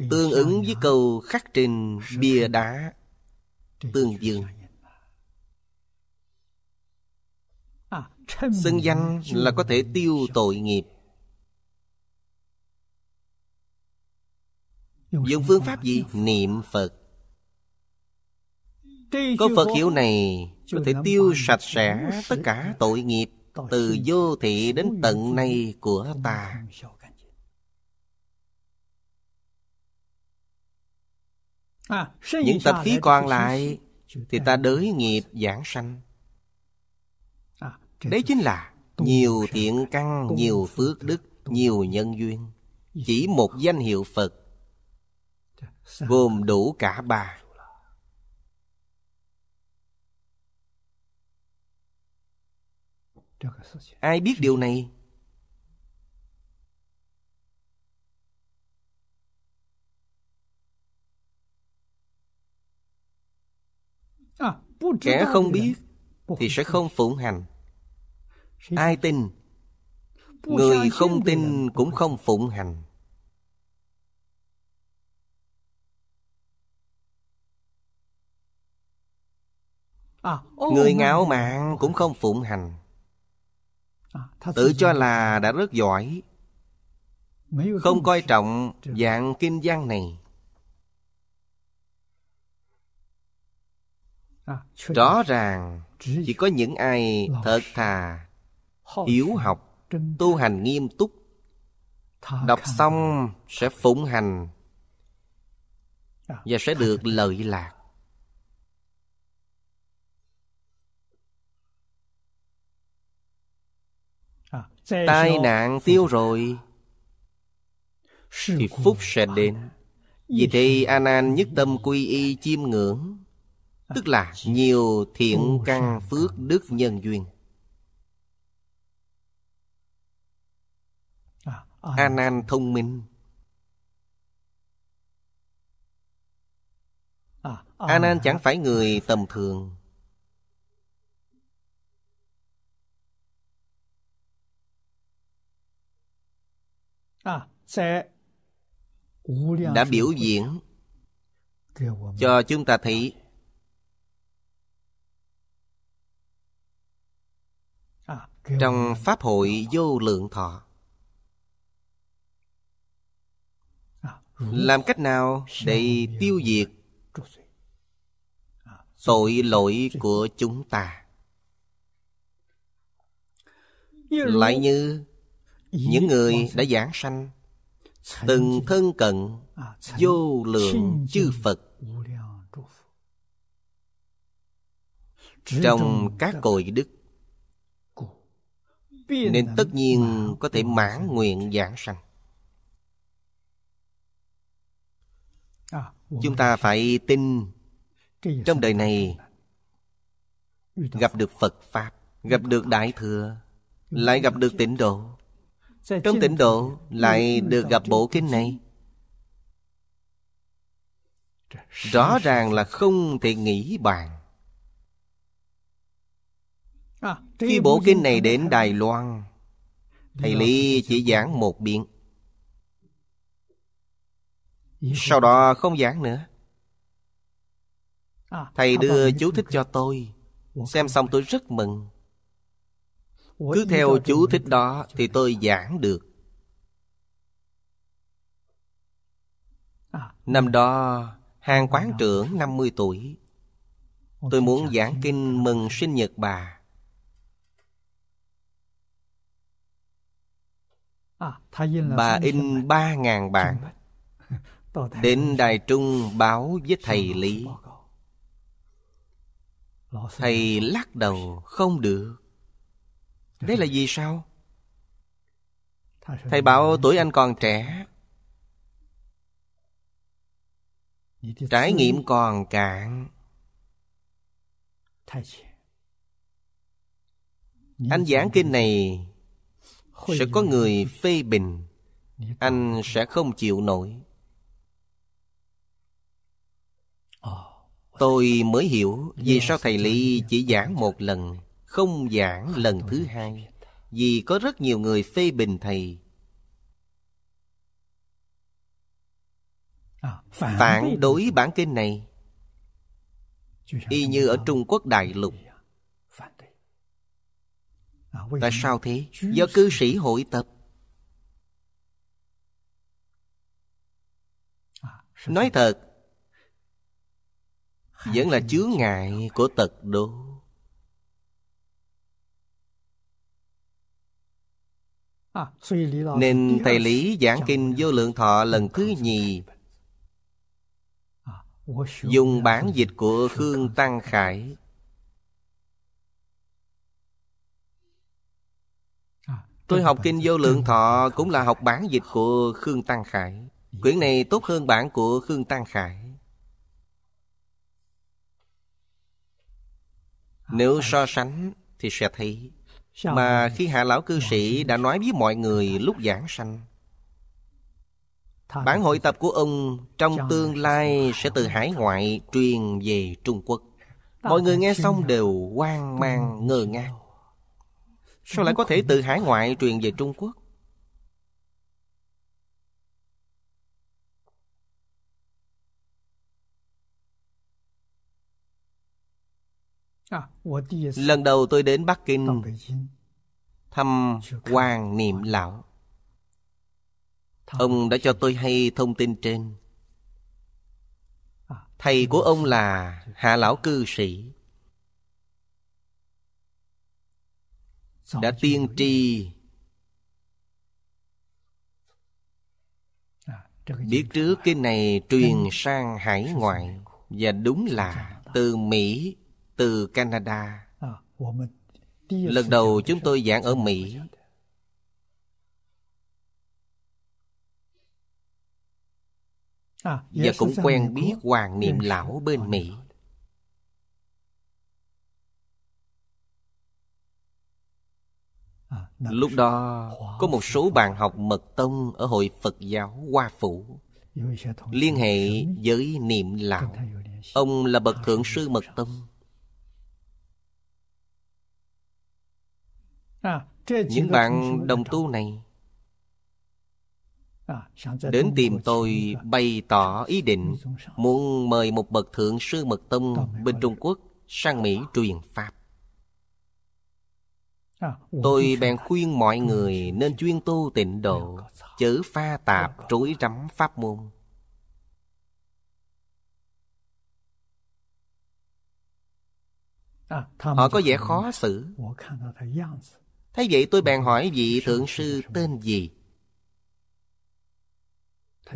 tương ứng với cầu khắc trình bia đá tương dương à, xưng danh là có thể tiêu tội nghiệp dùng phương pháp gì niệm phật có phật hiểu này có thể tiêu sạch sẽ tất cả tội nghiệp từ vô thị đến tận nay của ta Những tập khí còn lại Thì ta đới nghiệp giảng sanh Đấy chính là Nhiều thiện căn, nhiều phước đức Nhiều nhân duyên Chỉ một danh hiệu Phật Gồm đủ cả ba Ai biết điều này kẻ không biết thì sẽ không phụng hành ai tin người không tin cũng không phụng hành à, người ngạo mạn cũng không phụng hành à, tự cho là đã rất giỏi không coi trọng dạng kinh văn này À, rõ ràng chỉ có những ai thật thà hiếu học tu hành nghiêm túc đọc xong sẽ phụng hành à, và sẽ được lợi lạc à, tai nạn tiêu rồi thì phúc sẽ đến vì thế anan nhất tâm quy y chiêm ngưỡng tức là nhiều thiện căn phước đức nhân duyên à, à. a nan thông minh à, a nan chẳng phải người tầm thường đã biểu diễn cho chúng ta thấy trong pháp hội vô lượng thọ à, làm cách nào để tiêu diệt à, tội lỗi của chúng ta lại như những người đã giảng sanh từng thân cận à, vô lượng chư phật trong các cội đức nên tất nhiên có thể mãn nguyện giảng sanh à, chúng ta phải tin trong đời này gặp được phật pháp gặp được đại thừa lại gặp được tịnh độ trong tịnh độ lại được gặp bộ kinh này rõ ràng là không thể nghĩ bàn Khi bộ kinh này đến Đài Loan Thầy Lý chỉ giảng một biện Sau đó không giảng nữa à, Thầy đưa chú thích cho tôi Xem xong tôi rất mừng Cứ theo chú thích đó Thì tôi giảng được à, Năm đó Hàng quán trưởng 50 tuổi Tôi muốn giảng kinh mừng sinh nhật bà À, Bà in ba ngàn bản Đến Đài Trung báo với thầy Lý Thầy lắc đầu không được Đấy là vì sao? Thầy bảo tuổi anh còn trẻ Trải nghiệm còn cạn Anh giảng kinh này sẽ có người phê bình anh sẽ không chịu nổi ờ, tôi mới hiểu vì sao thầy lý chỉ giảng một lần không giảng lần thứ hai vì có rất nhiều người phê bình thầy à, phản đối bản kinh này y như ở trung quốc đại lục Tại sao thế? Do cư sĩ hội tập à, Nói thật Vẫn là chướng ngại của tật đố à, Nên Thầy Lý giảng kinh vô lượng thọ lần thứ nhì à, Dùng bản dịch của Khương Tăng Khải Tôi học Kinh Vô Lượng Thọ cũng là học bản dịch của Khương Tăng Khải. Quyển này tốt hơn bản của Khương Tăng Khải. Nếu so sánh thì sẽ thấy Mà khi Hạ Lão Cư Sĩ đã nói với mọi người lúc giảng sanh Bản hội tập của ông trong tương lai sẽ từ hải ngoại truyền về Trung Quốc Mọi người nghe xong đều hoang mang ngờ ngác Sao lại có thể từ hải ngoại truyền về Trung Quốc? À, Lần đầu tôi đến Bắc Kinh thăm Hoàng Niệm Lão. Ông đã cho tôi hay thông tin trên. À, Thầy của ông là Hạ Lão Cư Sĩ. đã tiên tri à, biết trước cái này truyền sang hải ngoại và đúng là từ mỹ từ canada à, lần đầu chúng tôi giảng ở mỹ à, và cũng quen biết hoàng niệm lão bên mỹ À, Lúc đó có một số bạn học mật tông ở hội Phật giáo Hoa Phủ liên hệ với niệm lão ông là bậc thượng sư mật tông à, những bạn đồng tu này à, đến tìm tôi bày tỏ ý định muốn mời một bậc thượng sư mật tông bên trung quốc sang mỹ truyền pháp Tôi bèn khuyên mọi người nên chuyên tu tịnh độ, chớ pha tạp trối rắm pháp môn. À, Họ ờ, có vẻ khó xử. thấy vậy tôi bèn hỏi vị thượng sư tên gì?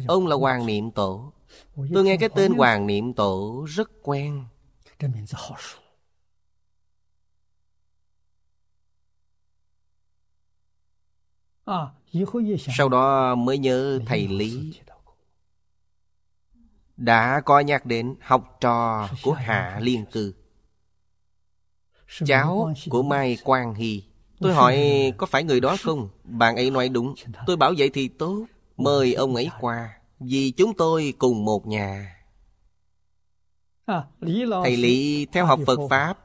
Ông là Hoàng Niệm Tổ. Tôi nghe cái tên Hoàng Niệm Tổ rất quen. Sau đó mới nhớ thầy Lý đã có nhắc đến học trò của Hạ Liên Cư. Cháu của Mai Quang Hy. Tôi hỏi có phải người đó không? Bạn ấy nói đúng. Tôi bảo vậy thì tốt. Mời ông ấy qua. Vì chúng tôi cùng một nhà. À, thầy Lý theo học Phật Pháp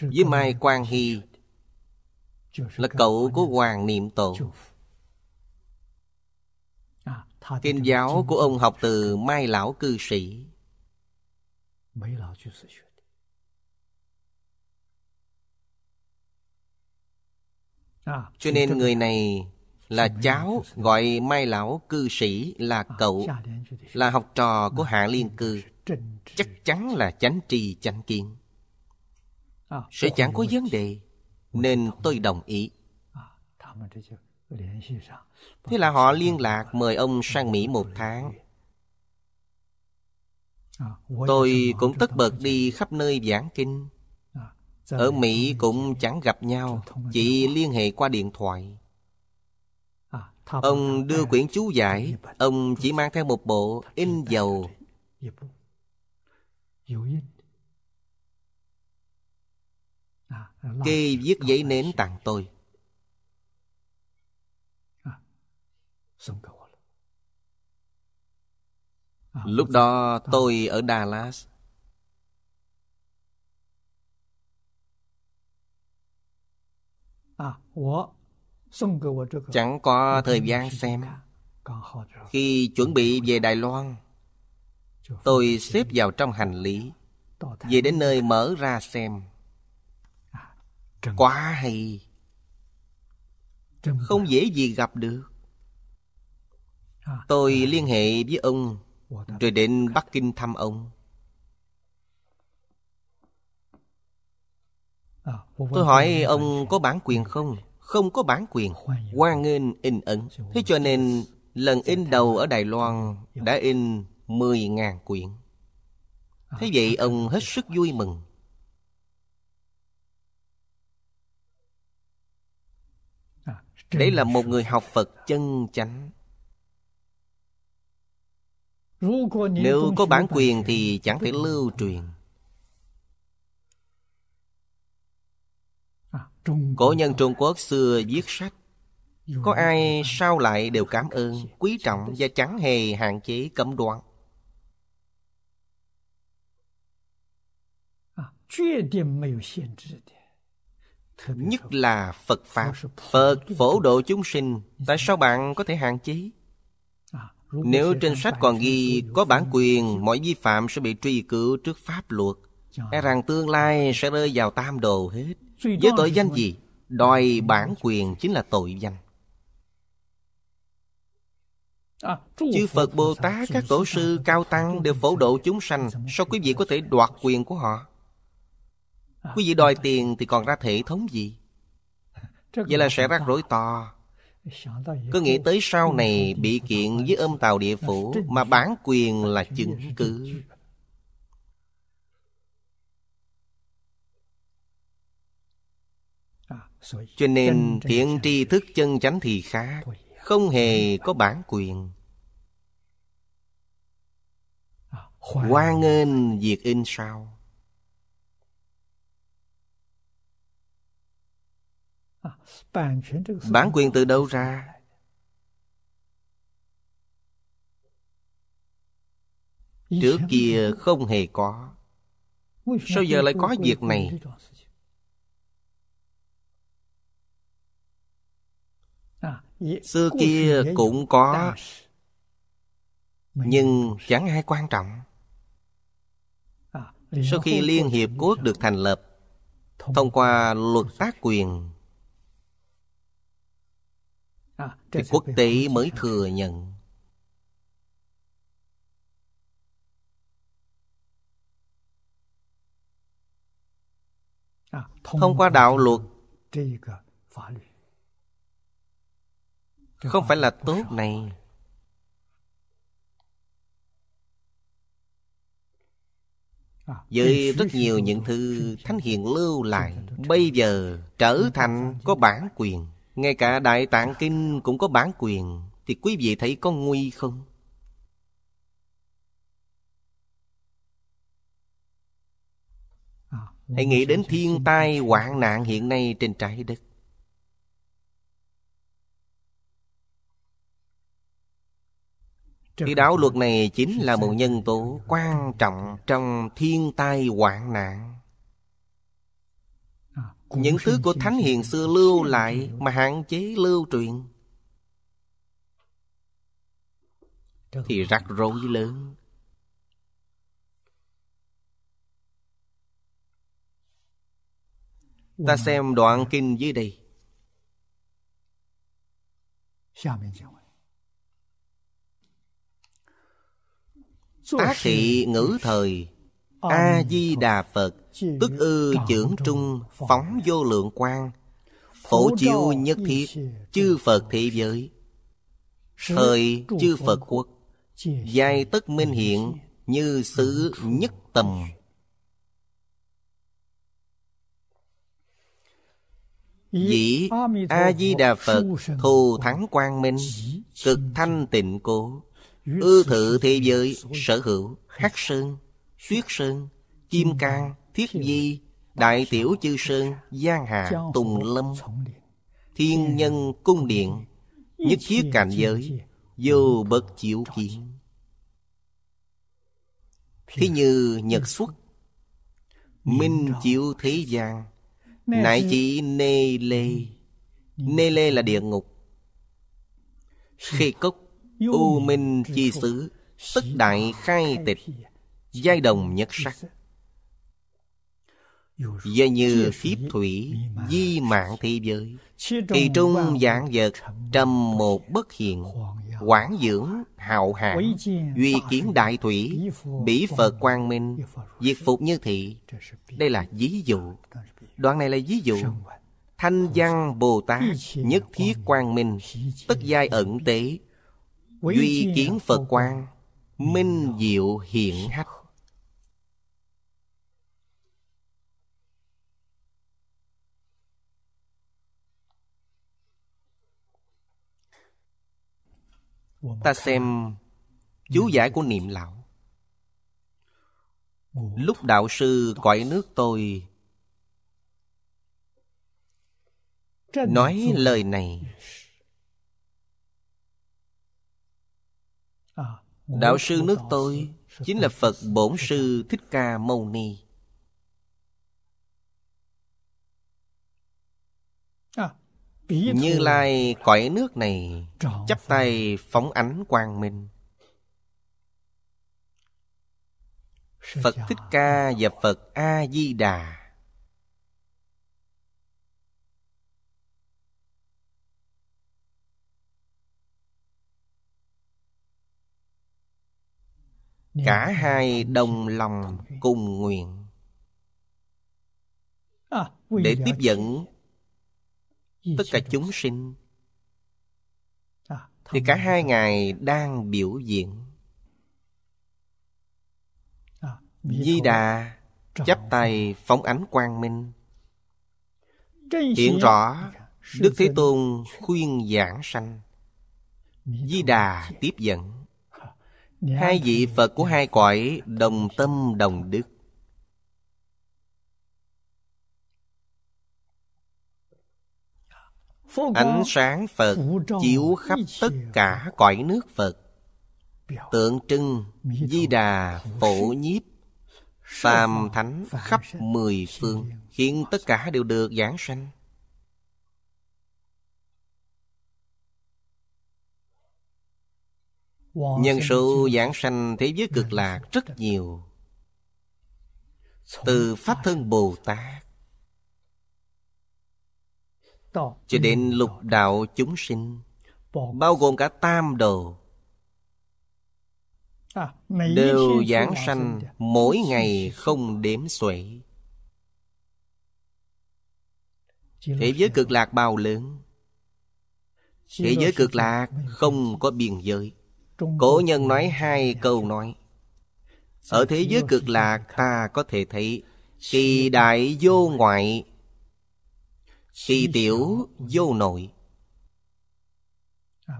với Mai Quang Hy là cậu của Hoàng Niệm Tổ. À, Kinh giáo của ông học từ Mai Lão Cư Sĩ. À, cho nên người này là cháu gọi Mai Lão Cư Sĩ là à, cậu, là học trò của Hạ Liên Cư. Chắc chắn là chánh trì chánh kiến. Sẽ chẳng có vấn đề nên tôi đồng ý thế là họ liên lạc mời ông sang mỹ một tháng tôi cũng tất bật đi khắp nơi giảng kinh ở mỹ cũng chẳng gặp nhau chỉ liên hệ qua điện thoại ông đưa quyển chú giải ông chỉ mang theo một bộ in dầu Kê viết giấy nến tặng tôi à. à, Lúc đó tôi ở Dallas à, Chẳng có thời gian xem Khi chuẩn bị về Đài Loan Tôi xếp vào trong hành lý Về đến nơi mở ra xem quá hay không dễ gì gặp được à, tôi liên hệ với ông rồi đến bắc kinh thăm ông à, tôi hỏi ông có bản quyền không không có bản quyền hoan nghênh in ấn thế cho nên lần in đầu ở đài loan đã in 10.000 quyển à, thế vậy ông hết sức vui mừng Đấy ừ. là một người học Phật chân chánh Nếu có bản quyền thì chẳng thể lưu truyền à, Cổ nhân Trung Quốc xưa viết sách Có ai sao lại đều cảm ơn Quý trọng và chẳng hề hạn chế cấm đoán Quyết định không nhất là phật pháp phật phổ độ chúng sinh tại sao bạn có thể hạn chế nếu trên sách còn ghi có bản quyền mọi vi phạm sẽ bị truy cứu trước pháp luật e rằng tương lai sẽ rơi vào tam đồ hết với tội danh gì đòi bản quyền chính là tội danh chư phật bồ tát các tổ sư cao tăng đều phổ độ chúng sanh sao quý vị có thể đoạt quyền của họ À, Quý vị đòi tiền thì còn ra hệ thống gì Vậy là sẽ rắc rối to Cứ nghĩ tới sau này bị kiện với âm tàu địa phủ Mà bán quyền là chứng cứ à, Cho nên thiện tri thức chân chánh thì khác Không hề có bản quyền à, Hoan nghênh việc in sao Bản quyền từ đâu ra? Trước kia không hề có Sao giờ lại có việc này? Xưa kia cũng có Nhưng chẳng ai quan trọng Sau khi Liên Hiệp Quốc được thành lập Thông qua luật tác quyền À, thì quốc tế mới thừa nhận à, thông qua đạo luật không phải là tốt này à, với rất nhiều những thứ thánh hiền lưu lại bây giờ trở thành có bản quyền ngay cả Đại Tạng Kinh cũng có bản quyền Thì quý vị thấy có nguy không? Hãy nghĩ đến thiên tai hoạn nạn hiện nay trên trái đất Thì đạo luật này chính là một nhân tố quan trọng trong thiên tai hoạn nạn những thứ của thánh hiền xưa lưu lại mà hạn chế lưu truyền thì rắc rối lớn ta xem đoạn kinh dưới đây tác thị ngữ thời a di đà phật tức ư chưởng trung phóng vô lượng quang phổ chiếu nhất thiết chư phật thế giới thời chư phật quốc giai tất minh hiện như xứ nhất tầm Dĩ A-di-đà Phật thù thắng quang minh Cực thanh tịnh cố Ư thự thế giới sở hữu Hắc Sơn Tuyết Sơn Kim Cang Thiết Di Đại Tiểu Chư Sơn Giang Hà Tùng Lâm Thiên Nhân Cung Điện Nhất thiết cảnh giới Vô bất chiếu kiến Thế như Nhật xuất Minh chiếu thế gian Nại chỉ nê lê Nê lê là địa ngục khi cốc U minh chi xứ Tức đại khai tịch giai đồng nhất sắc và như kiếp thủy di mạng thế giới Kỳ trung dạng vật trầm một bất hiện Quảng dưỡng hạo hạng Duy kiến đại thủy Bỉ Phật quang minh Diệt phục như thị Đây là ví dụ Đoạn này là ví dụ Thanh văn Bồ Tát Nhất thiết quang minh Tất giai ẩn tế Duy kiến Phật quang Minh diệu hiện hách ta xem chú giải của niệm lão lúc đạo sư gọi nước tôi nói lời này à, đạo sư nước tôi chính là phật bổn sư thích ca mâu ni Như Lai cõi nước này chắp tay phóng ánh quang minh Phật Thích Ca và Phật A-di-đà Cả hai đồng lòng cùng nguyện à, Để tiếp dẫn tất cả chúng sinh à, thì cả hai ngài đang biểu diễn à, di đà chắp tay phóng ánh quang minh hiện rõ dạ, đức thế tôn khuyên giảng sanh di đà tiếp dẫn dạ, hai vị phật của hai cõi đồng tâm đồng đức ánh sáng phật chiếu khắp tất cả cõi nước phật tượng trưng di đà phổ nhiếp tam thánh khắp mười phương khiến tất cả đều được giảng sanh nhân số giảng sanh thế giới cực lạc rất nhiều từ pháp thân bồ tát cho đến lục đạo chúng sinh bao gồm cả tam đồ à, đều giảng sanh mỗi ngày không đếm xuể thế giới cực lạc bao lớn thế giới cực lạc không có biên giới cổ nhân nói hai câu nói ở thế giới cực lạc ta có thể thấy kỳ đại vô ngoại khi tiểu vô nội à,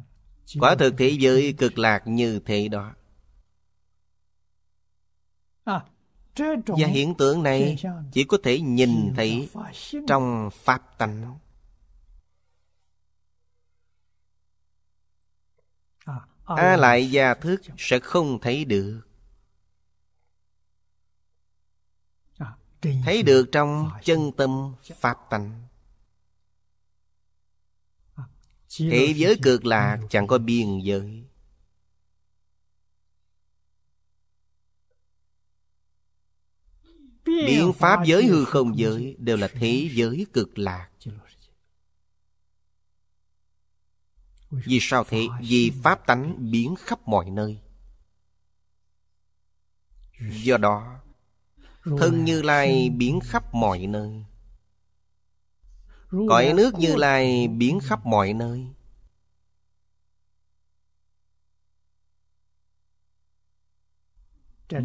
Quả thực thế giới cực lạc như thế đó à, Và hiện tượng này chỉ có thể nhìn thấy trong Pháp tánh à, A lại gia thức sẽ không thấy được Thấy được trong chân tâm Pháp tánh Thế giới cực lạc chẳng có biên giới Biến pháp giới hư không giới Đều là thế giới cực lạc Vì sao thế? Vì pháp tánh biến khắp mọi nơi Do đó Thân Như Lai biến khắp mọi nơi Cõi nước Như Lai biến khắp mọi nơi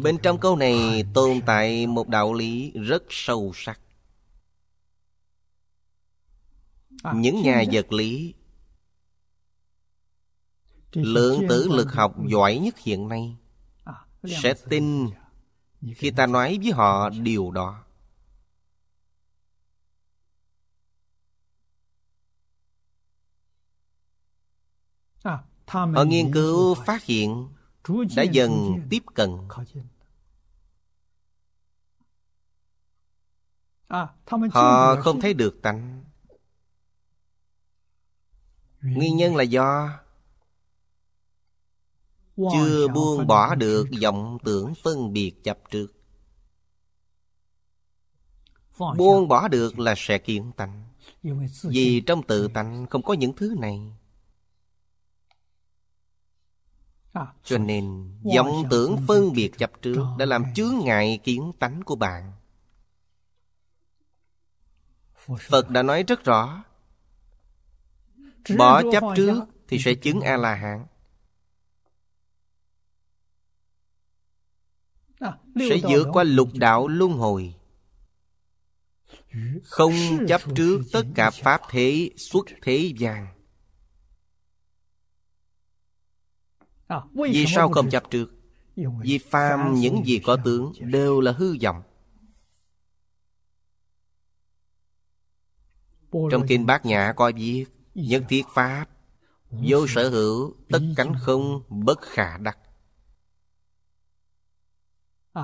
Bên trong câu này tồn tại một đạo lý rất sâu sắc à, Những nhà vật lý Lượng tử lực học giỏi nhất hiện nay à, Sẽ tin khi ta nói với họ điều đó Họ nghiên cứu phát hiện đã dần tiếp cận. À, Họ không thấy được tánh. Nguyên nhân là do chưa buông bỏ được vọng tưởng phân biệt chập trước. Buông bỏ được là sẽ kiện tánh. Vì trong tự tánh không có những thứ này. À, cho nên vọng tưởng phân biệt chấp trước Đã làm chướng ngại kiến tánh của bạn Phật đã nói rất rõ Bỏ chấp trước thì sẽ chứng A-la-hán à, Sẽ vượt qua lục đạo luân hồi Không chấp trước tất cả Pháp thế xuất thế gian À, vì sao không chấp trước Vì phàm những gì có tướng Đều là hư vọng Trong kinh Bát Nhã coi viết Nhất thiết Pháp Vô sở hữu Tất cánh không Bất khả đắc à,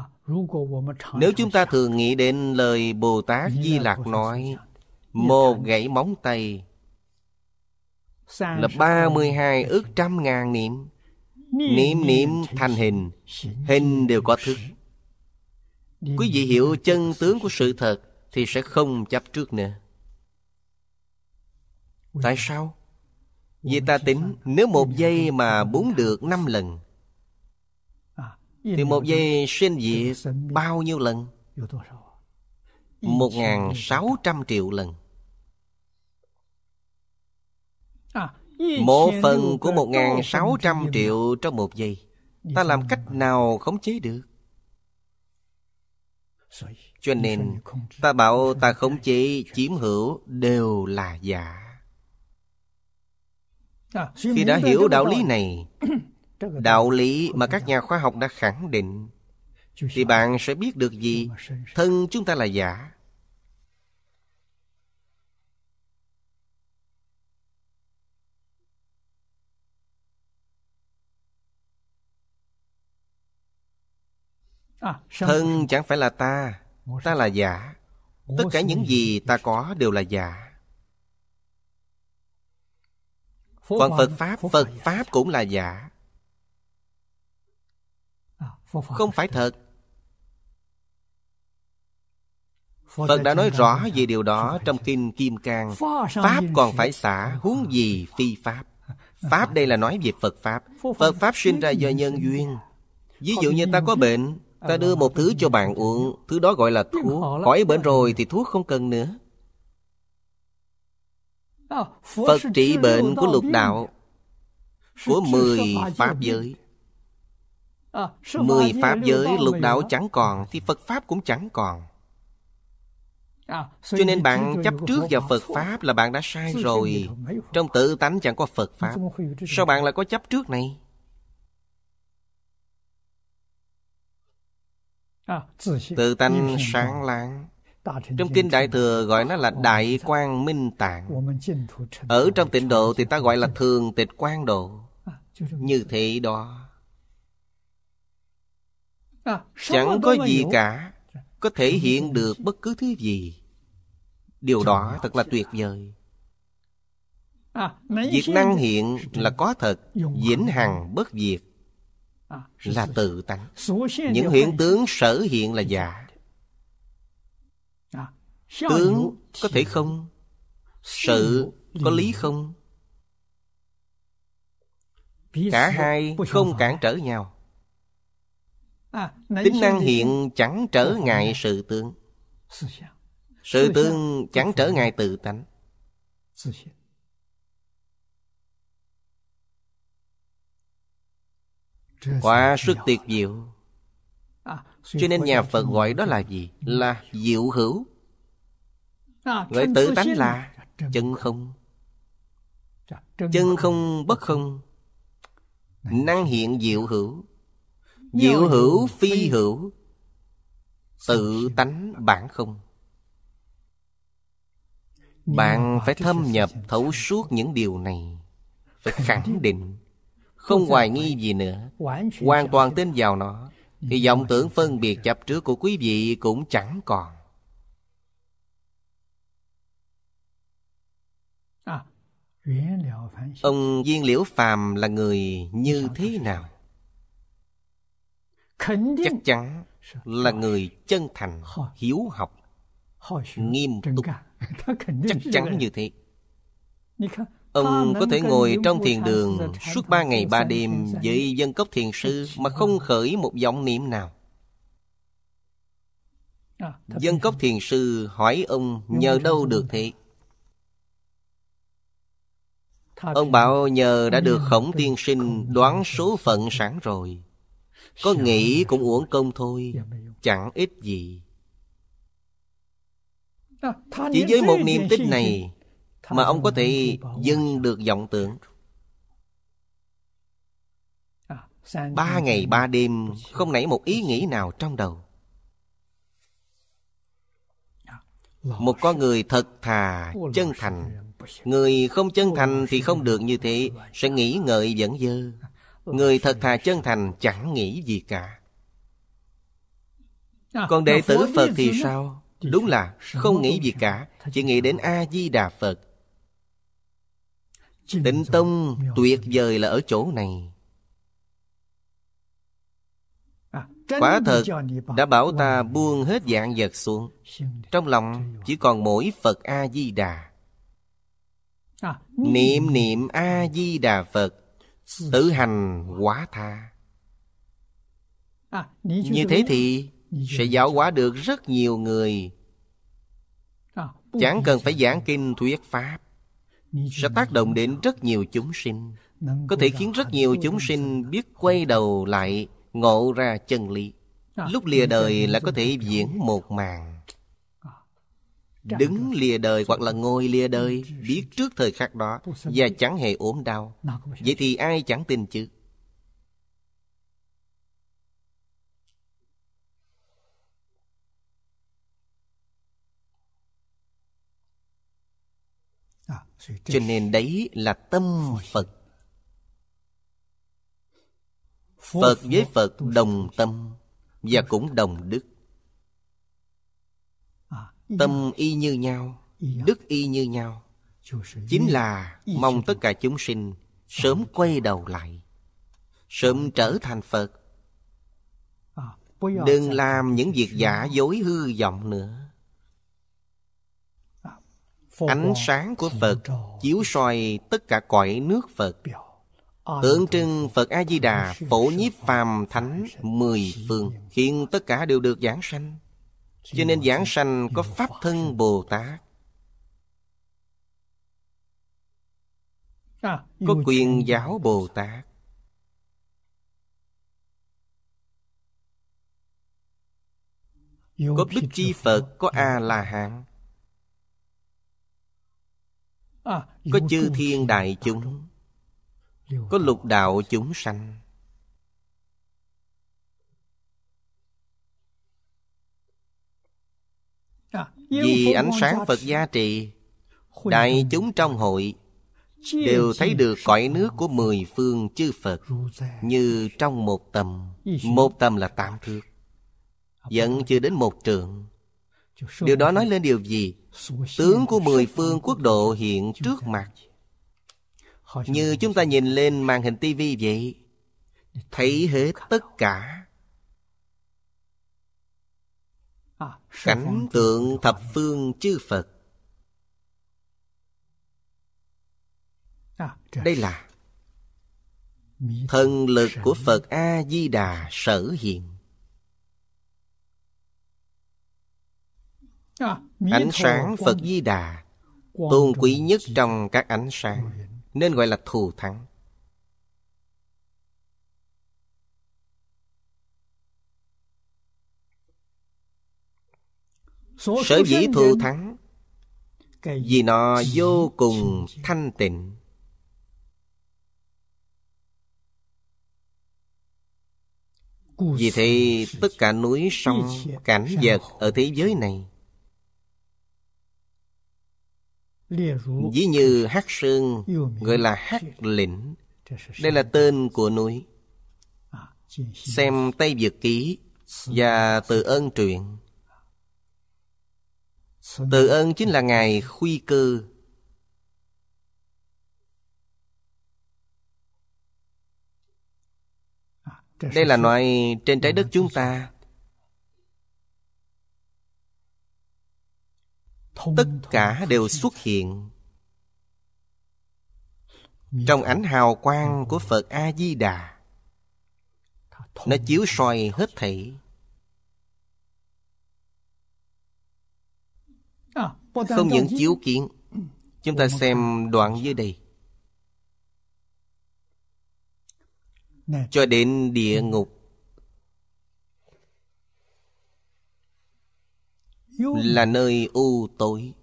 Nếu chúng ta thường nghĩ đến lời Bồ Tát Di Lạc nói Một gãy móng tay Là 32 ước trăm ngàn niệm Niệm niệm thành hình Hình đều có thức Quý vị hiểu chân tướng của sự thật Thì sẽ không chấp trước nữa Tại sao? Vì ta tính nếu một giây mà bốn được năm lần Thì một giây sinh diệt bao nhiêu lần? Một ngàn sáu trăm triệu lần Một phần của một ngàn sáu trăm triệu trong một giây Ta làm cách nào khống chế được Cho nên ta bảo ta khống chế chiếm hữu đều là giả à, Khi đã hiểu đạo lý này Đạo lý mà các nhà khoa học đã khẳng định Thì bạn sẽ biết được gì Thân chúng ta là giả À, thân chẳng phải là ta ta là giả tất cả những gì ta có đều là giả còn phật pháp phật pháp cũng là giả à, không phải thật Phật đã nói rõ về điều đó trong Kinh Kim Cang Pháp còn phải xả huống gì phi Pháp Pháp đây là nói về Phật Pháp Phật Pháp sinh ra do nhân duyên Ví dụ như ta có bệnh Ta đưa một thứ cho bạn uống Thứ đó gọi là thuốc Khỏi bệnh rồi thì thuốc không cần nữa Phật trị bệnh của lục đạo Của mười Pháp giới à, Mười Pháp giới lục đạo chẳng còn Thì Phật Pháp cũng chẳng còn à, cho nên bạn chấp trước vào Phật Pháp là bạn đã sai rồi Trong tự tánh chẳng có Phật Pháp Sao bạn lại có chấp trước này? À, tự tánh sáng láng trong kinh đại thừa gọi nó là đại quang minh tạng ở trong tịnh độ thì ta gọi là thường tịch quang độ à, như thế đó à, chẳng có gì cả có thể hiện được bất cứ thứ gì điều đó thật là tuyệt vời việc năng hiện là có thật vĩnh hằng bất diệt là tự tánh những hiện tướng sở hiện là giả tướng có thể không sự có lý không cả hai không cản trở nhau tính năng hiện chẳng trở ngại sự tướng sự tương chẳng trở ngại tự tánh quá sức tuyệt diệu à, cho nên nhà phật gọi đó là gì là diệu hữu gọi à, tự tánh là dạ, chân không dạ, chân không bất dạ. không năng hiện diệu hữu diệu hữu phi hữu tự tánh bản không bạn phải thâm nhập thấu suốt những điều này phải khẳng định không hoài nghi gì nữa Hoàn toàn tin vào nó Thì vọng tưởng phân biệt chấp trước của quý vị cũng chẳng còn à, Ông Viên Liễu Phàm là người như thế nào? Chắc chắn là người chân thành, hiếu học, nghiêm túc. Chắc chắn như thế. Ông có thể ngồi trong thiền đường suốt ba ngày ba đêm với dân cốc thiền sư mà không khởi một vọng niệm nào. À, dân cốc thiền sư hỏi ông nhờ đâu được thế? Ông bảo nhờ đã được khổng tiên sinh đoán số phận sẵn rồi. Có nghĩ cũng uổng công thôi, chẳng ít gì. À, Chỉ với một niềm tích này mà ông có thể dâng được vọng tưởng à, ba ngày ba đêm không nảy một ý nghĩ nào trong đầu à. một con người thật thà chân thành người không chân thành thì không được như thế sẽ nghĩ ngợi vẫn dơ người thật thà chân thành chẳng nghĩ gì cả à, còn đệ tử phật thì sao đúng là không nghĩ gì cả chỉ nghĩ đến a di đà phật Tịnh tông tuyệt vời là ở chỗ này à, Quả thật đã bảo ta buông hết dạng vật xuống Trong lòng chỉ còn mỗi Phật A-di-đà à, Niệm niệm A-di-đà Phật Tự hành quá tha à, Như thế thì sẽ giáo hóa được rất nhiều người Chẳng cần phải giảng kinh thuyết pháp sẽ tác động đến rất nhiều chúng sinh có thể khiến rất nhiều chúng sinh biết quay đầu lại ngộ ra chân lý lúc lìa đời là có thể diễn một màn đứng lìa đời hoặc là ngồi lìa đời biết trước thời khắc đó và chẳng hề ốm đau vậy thì ai chẳng tin chứ cho nên đấy là tâm phật phật với phật đồng tâm và cũng đồng đức tâm y như nhau đức y như nhau chính là mong tất cả chúng sinh sớm quay đầu lại sớm trở thành phật đừng làm những việc giả dối hư vọng nữa ánh sáng của phật chiếu soi tất cả cõi nước phật tượng trưng phật a di đà phổ nhiếp phàm thánh mười phương khiến tất cả đều được giảng sanh cho nên giảng sanh có pháp thân bồ tát à, có quyền giáo bồ tát có đức chi phật có a la hán À, có chư thiên đại chúng có lục đạo chúng sanh à, vì ánh sáng phật gia trì đại chúng trong hội đều thấy được cõi nước của mười phương chư phật như trong một tầm một tầm là tám thước à, vẫn chưa đến một trường. Điều đó nói lên điều gì? Tướng của mười phương quốc độ hiện trước mặt Như chúng ta nhìn lên màn hình tivi vậy Thấy hết tất cả Cảnh tượng thập phương chư Phật Đây là Thần lực của Phật A-di-đà sở hiện À, ánh sáng Phật Di Đà Tôn quý nhất trong các ánh sáng Nên gọi là thù thắng Sở dĩ thù thắng Vì nó vô cùng thanh tịnh Vì thế tất cả núi sông Cảnh vật ở thế giới này Ví như Hát Sơn gọi là Hát Lĩnh. Đây là tên của núi. À, Xem Tây Việt Ký và Từ Ân Truyện. Từ Ân chính là Ngài Khuy cư à, Đây là nói trên trái vâng, đất chúng ta tất cả đều xuất hiện trong ánh hào quang của phật a di đà nó chiếu soi hết thảy à, không những chiếu kiến chúng ta xem đoạn dưới đây cho đến địa ừ. ngục là nơi u tối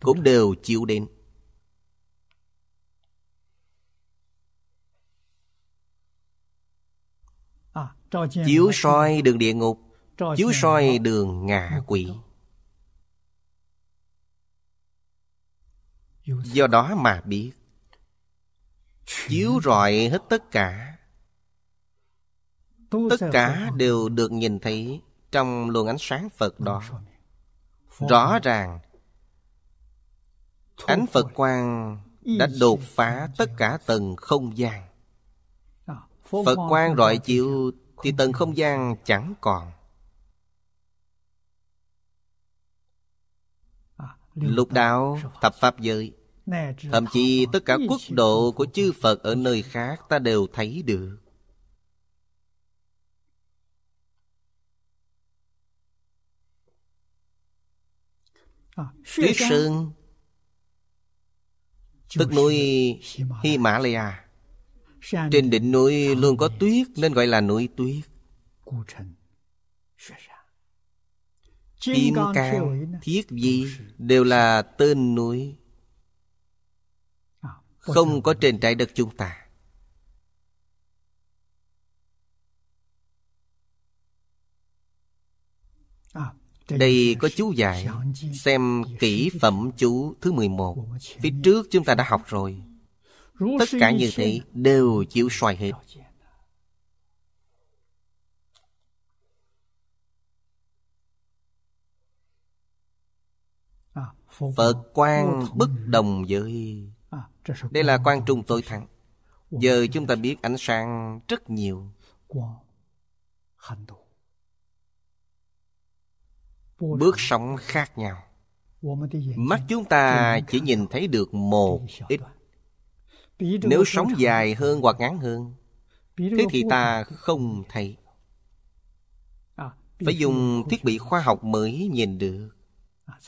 cũng đều chịu đến à, chiếu soi đường địa ngục chiếu soi đường ngạ quỷ do đó mà biết chiếu rọi hết tất cả tất cả đều được nhìn thấy trong luồng ánh sáng Phật đó rõ ràng ánh Phật quang đã đột phá tất cả tầng không gian à, Phật quang rọi chiếu thì tầng không gian chẳng còn à, lục đạo thập pháp giới thậm chí tất cả quốc độ của chư phật ở nơi khác ta đều thấy được tuyết sơn tức núi hy mã Himalaya trên đỉnh núi luôn có tuyết nên gọi là núi tuyết Kim Cang, Thiết Di đều là tên núi Không có trên trái đất chúng ta Đây có chú giải Xem kỹ phẩm chú thứ 11 Phía trước chúng ta đã học rồi Tất cả như thế đều chịu xoài hết Phật quan bất đồng giới Đây là quan trung tối thắng Giờ chúng ta biết ánh sáng rất nhiều bước sóng khác nhau mắt chúng ta chỉ nhìn thấy được một ít nếu sóng dài hơn hoặc ngắn hơn thế thì ta không thấy à, phải dùng thiết bị khoa học mới nhìn được à,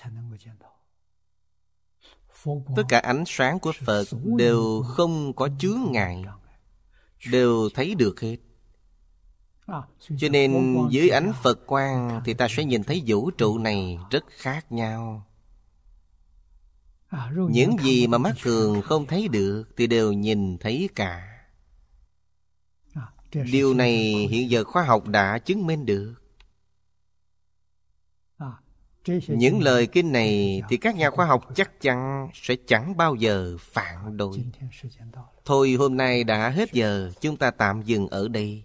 tất cả ánh sáng của phật đều không có chướng ngại đều thấy được hết cho nên dưới ánh phật quang thì ta sẽ nhìn thấy vũ trụ này rất khác nhau à, những gì mà mắt thường không thấy được thì đều nhìn thấy cả à, điều này hiện giờ khoa học đã chứng minh được à, những lời kinh này thì các nhà khoa học chắc chắn sẽ chẳng bao giờ phản đối thôi hôm nay đã hết giờ chúng ta tạm dừng ở đây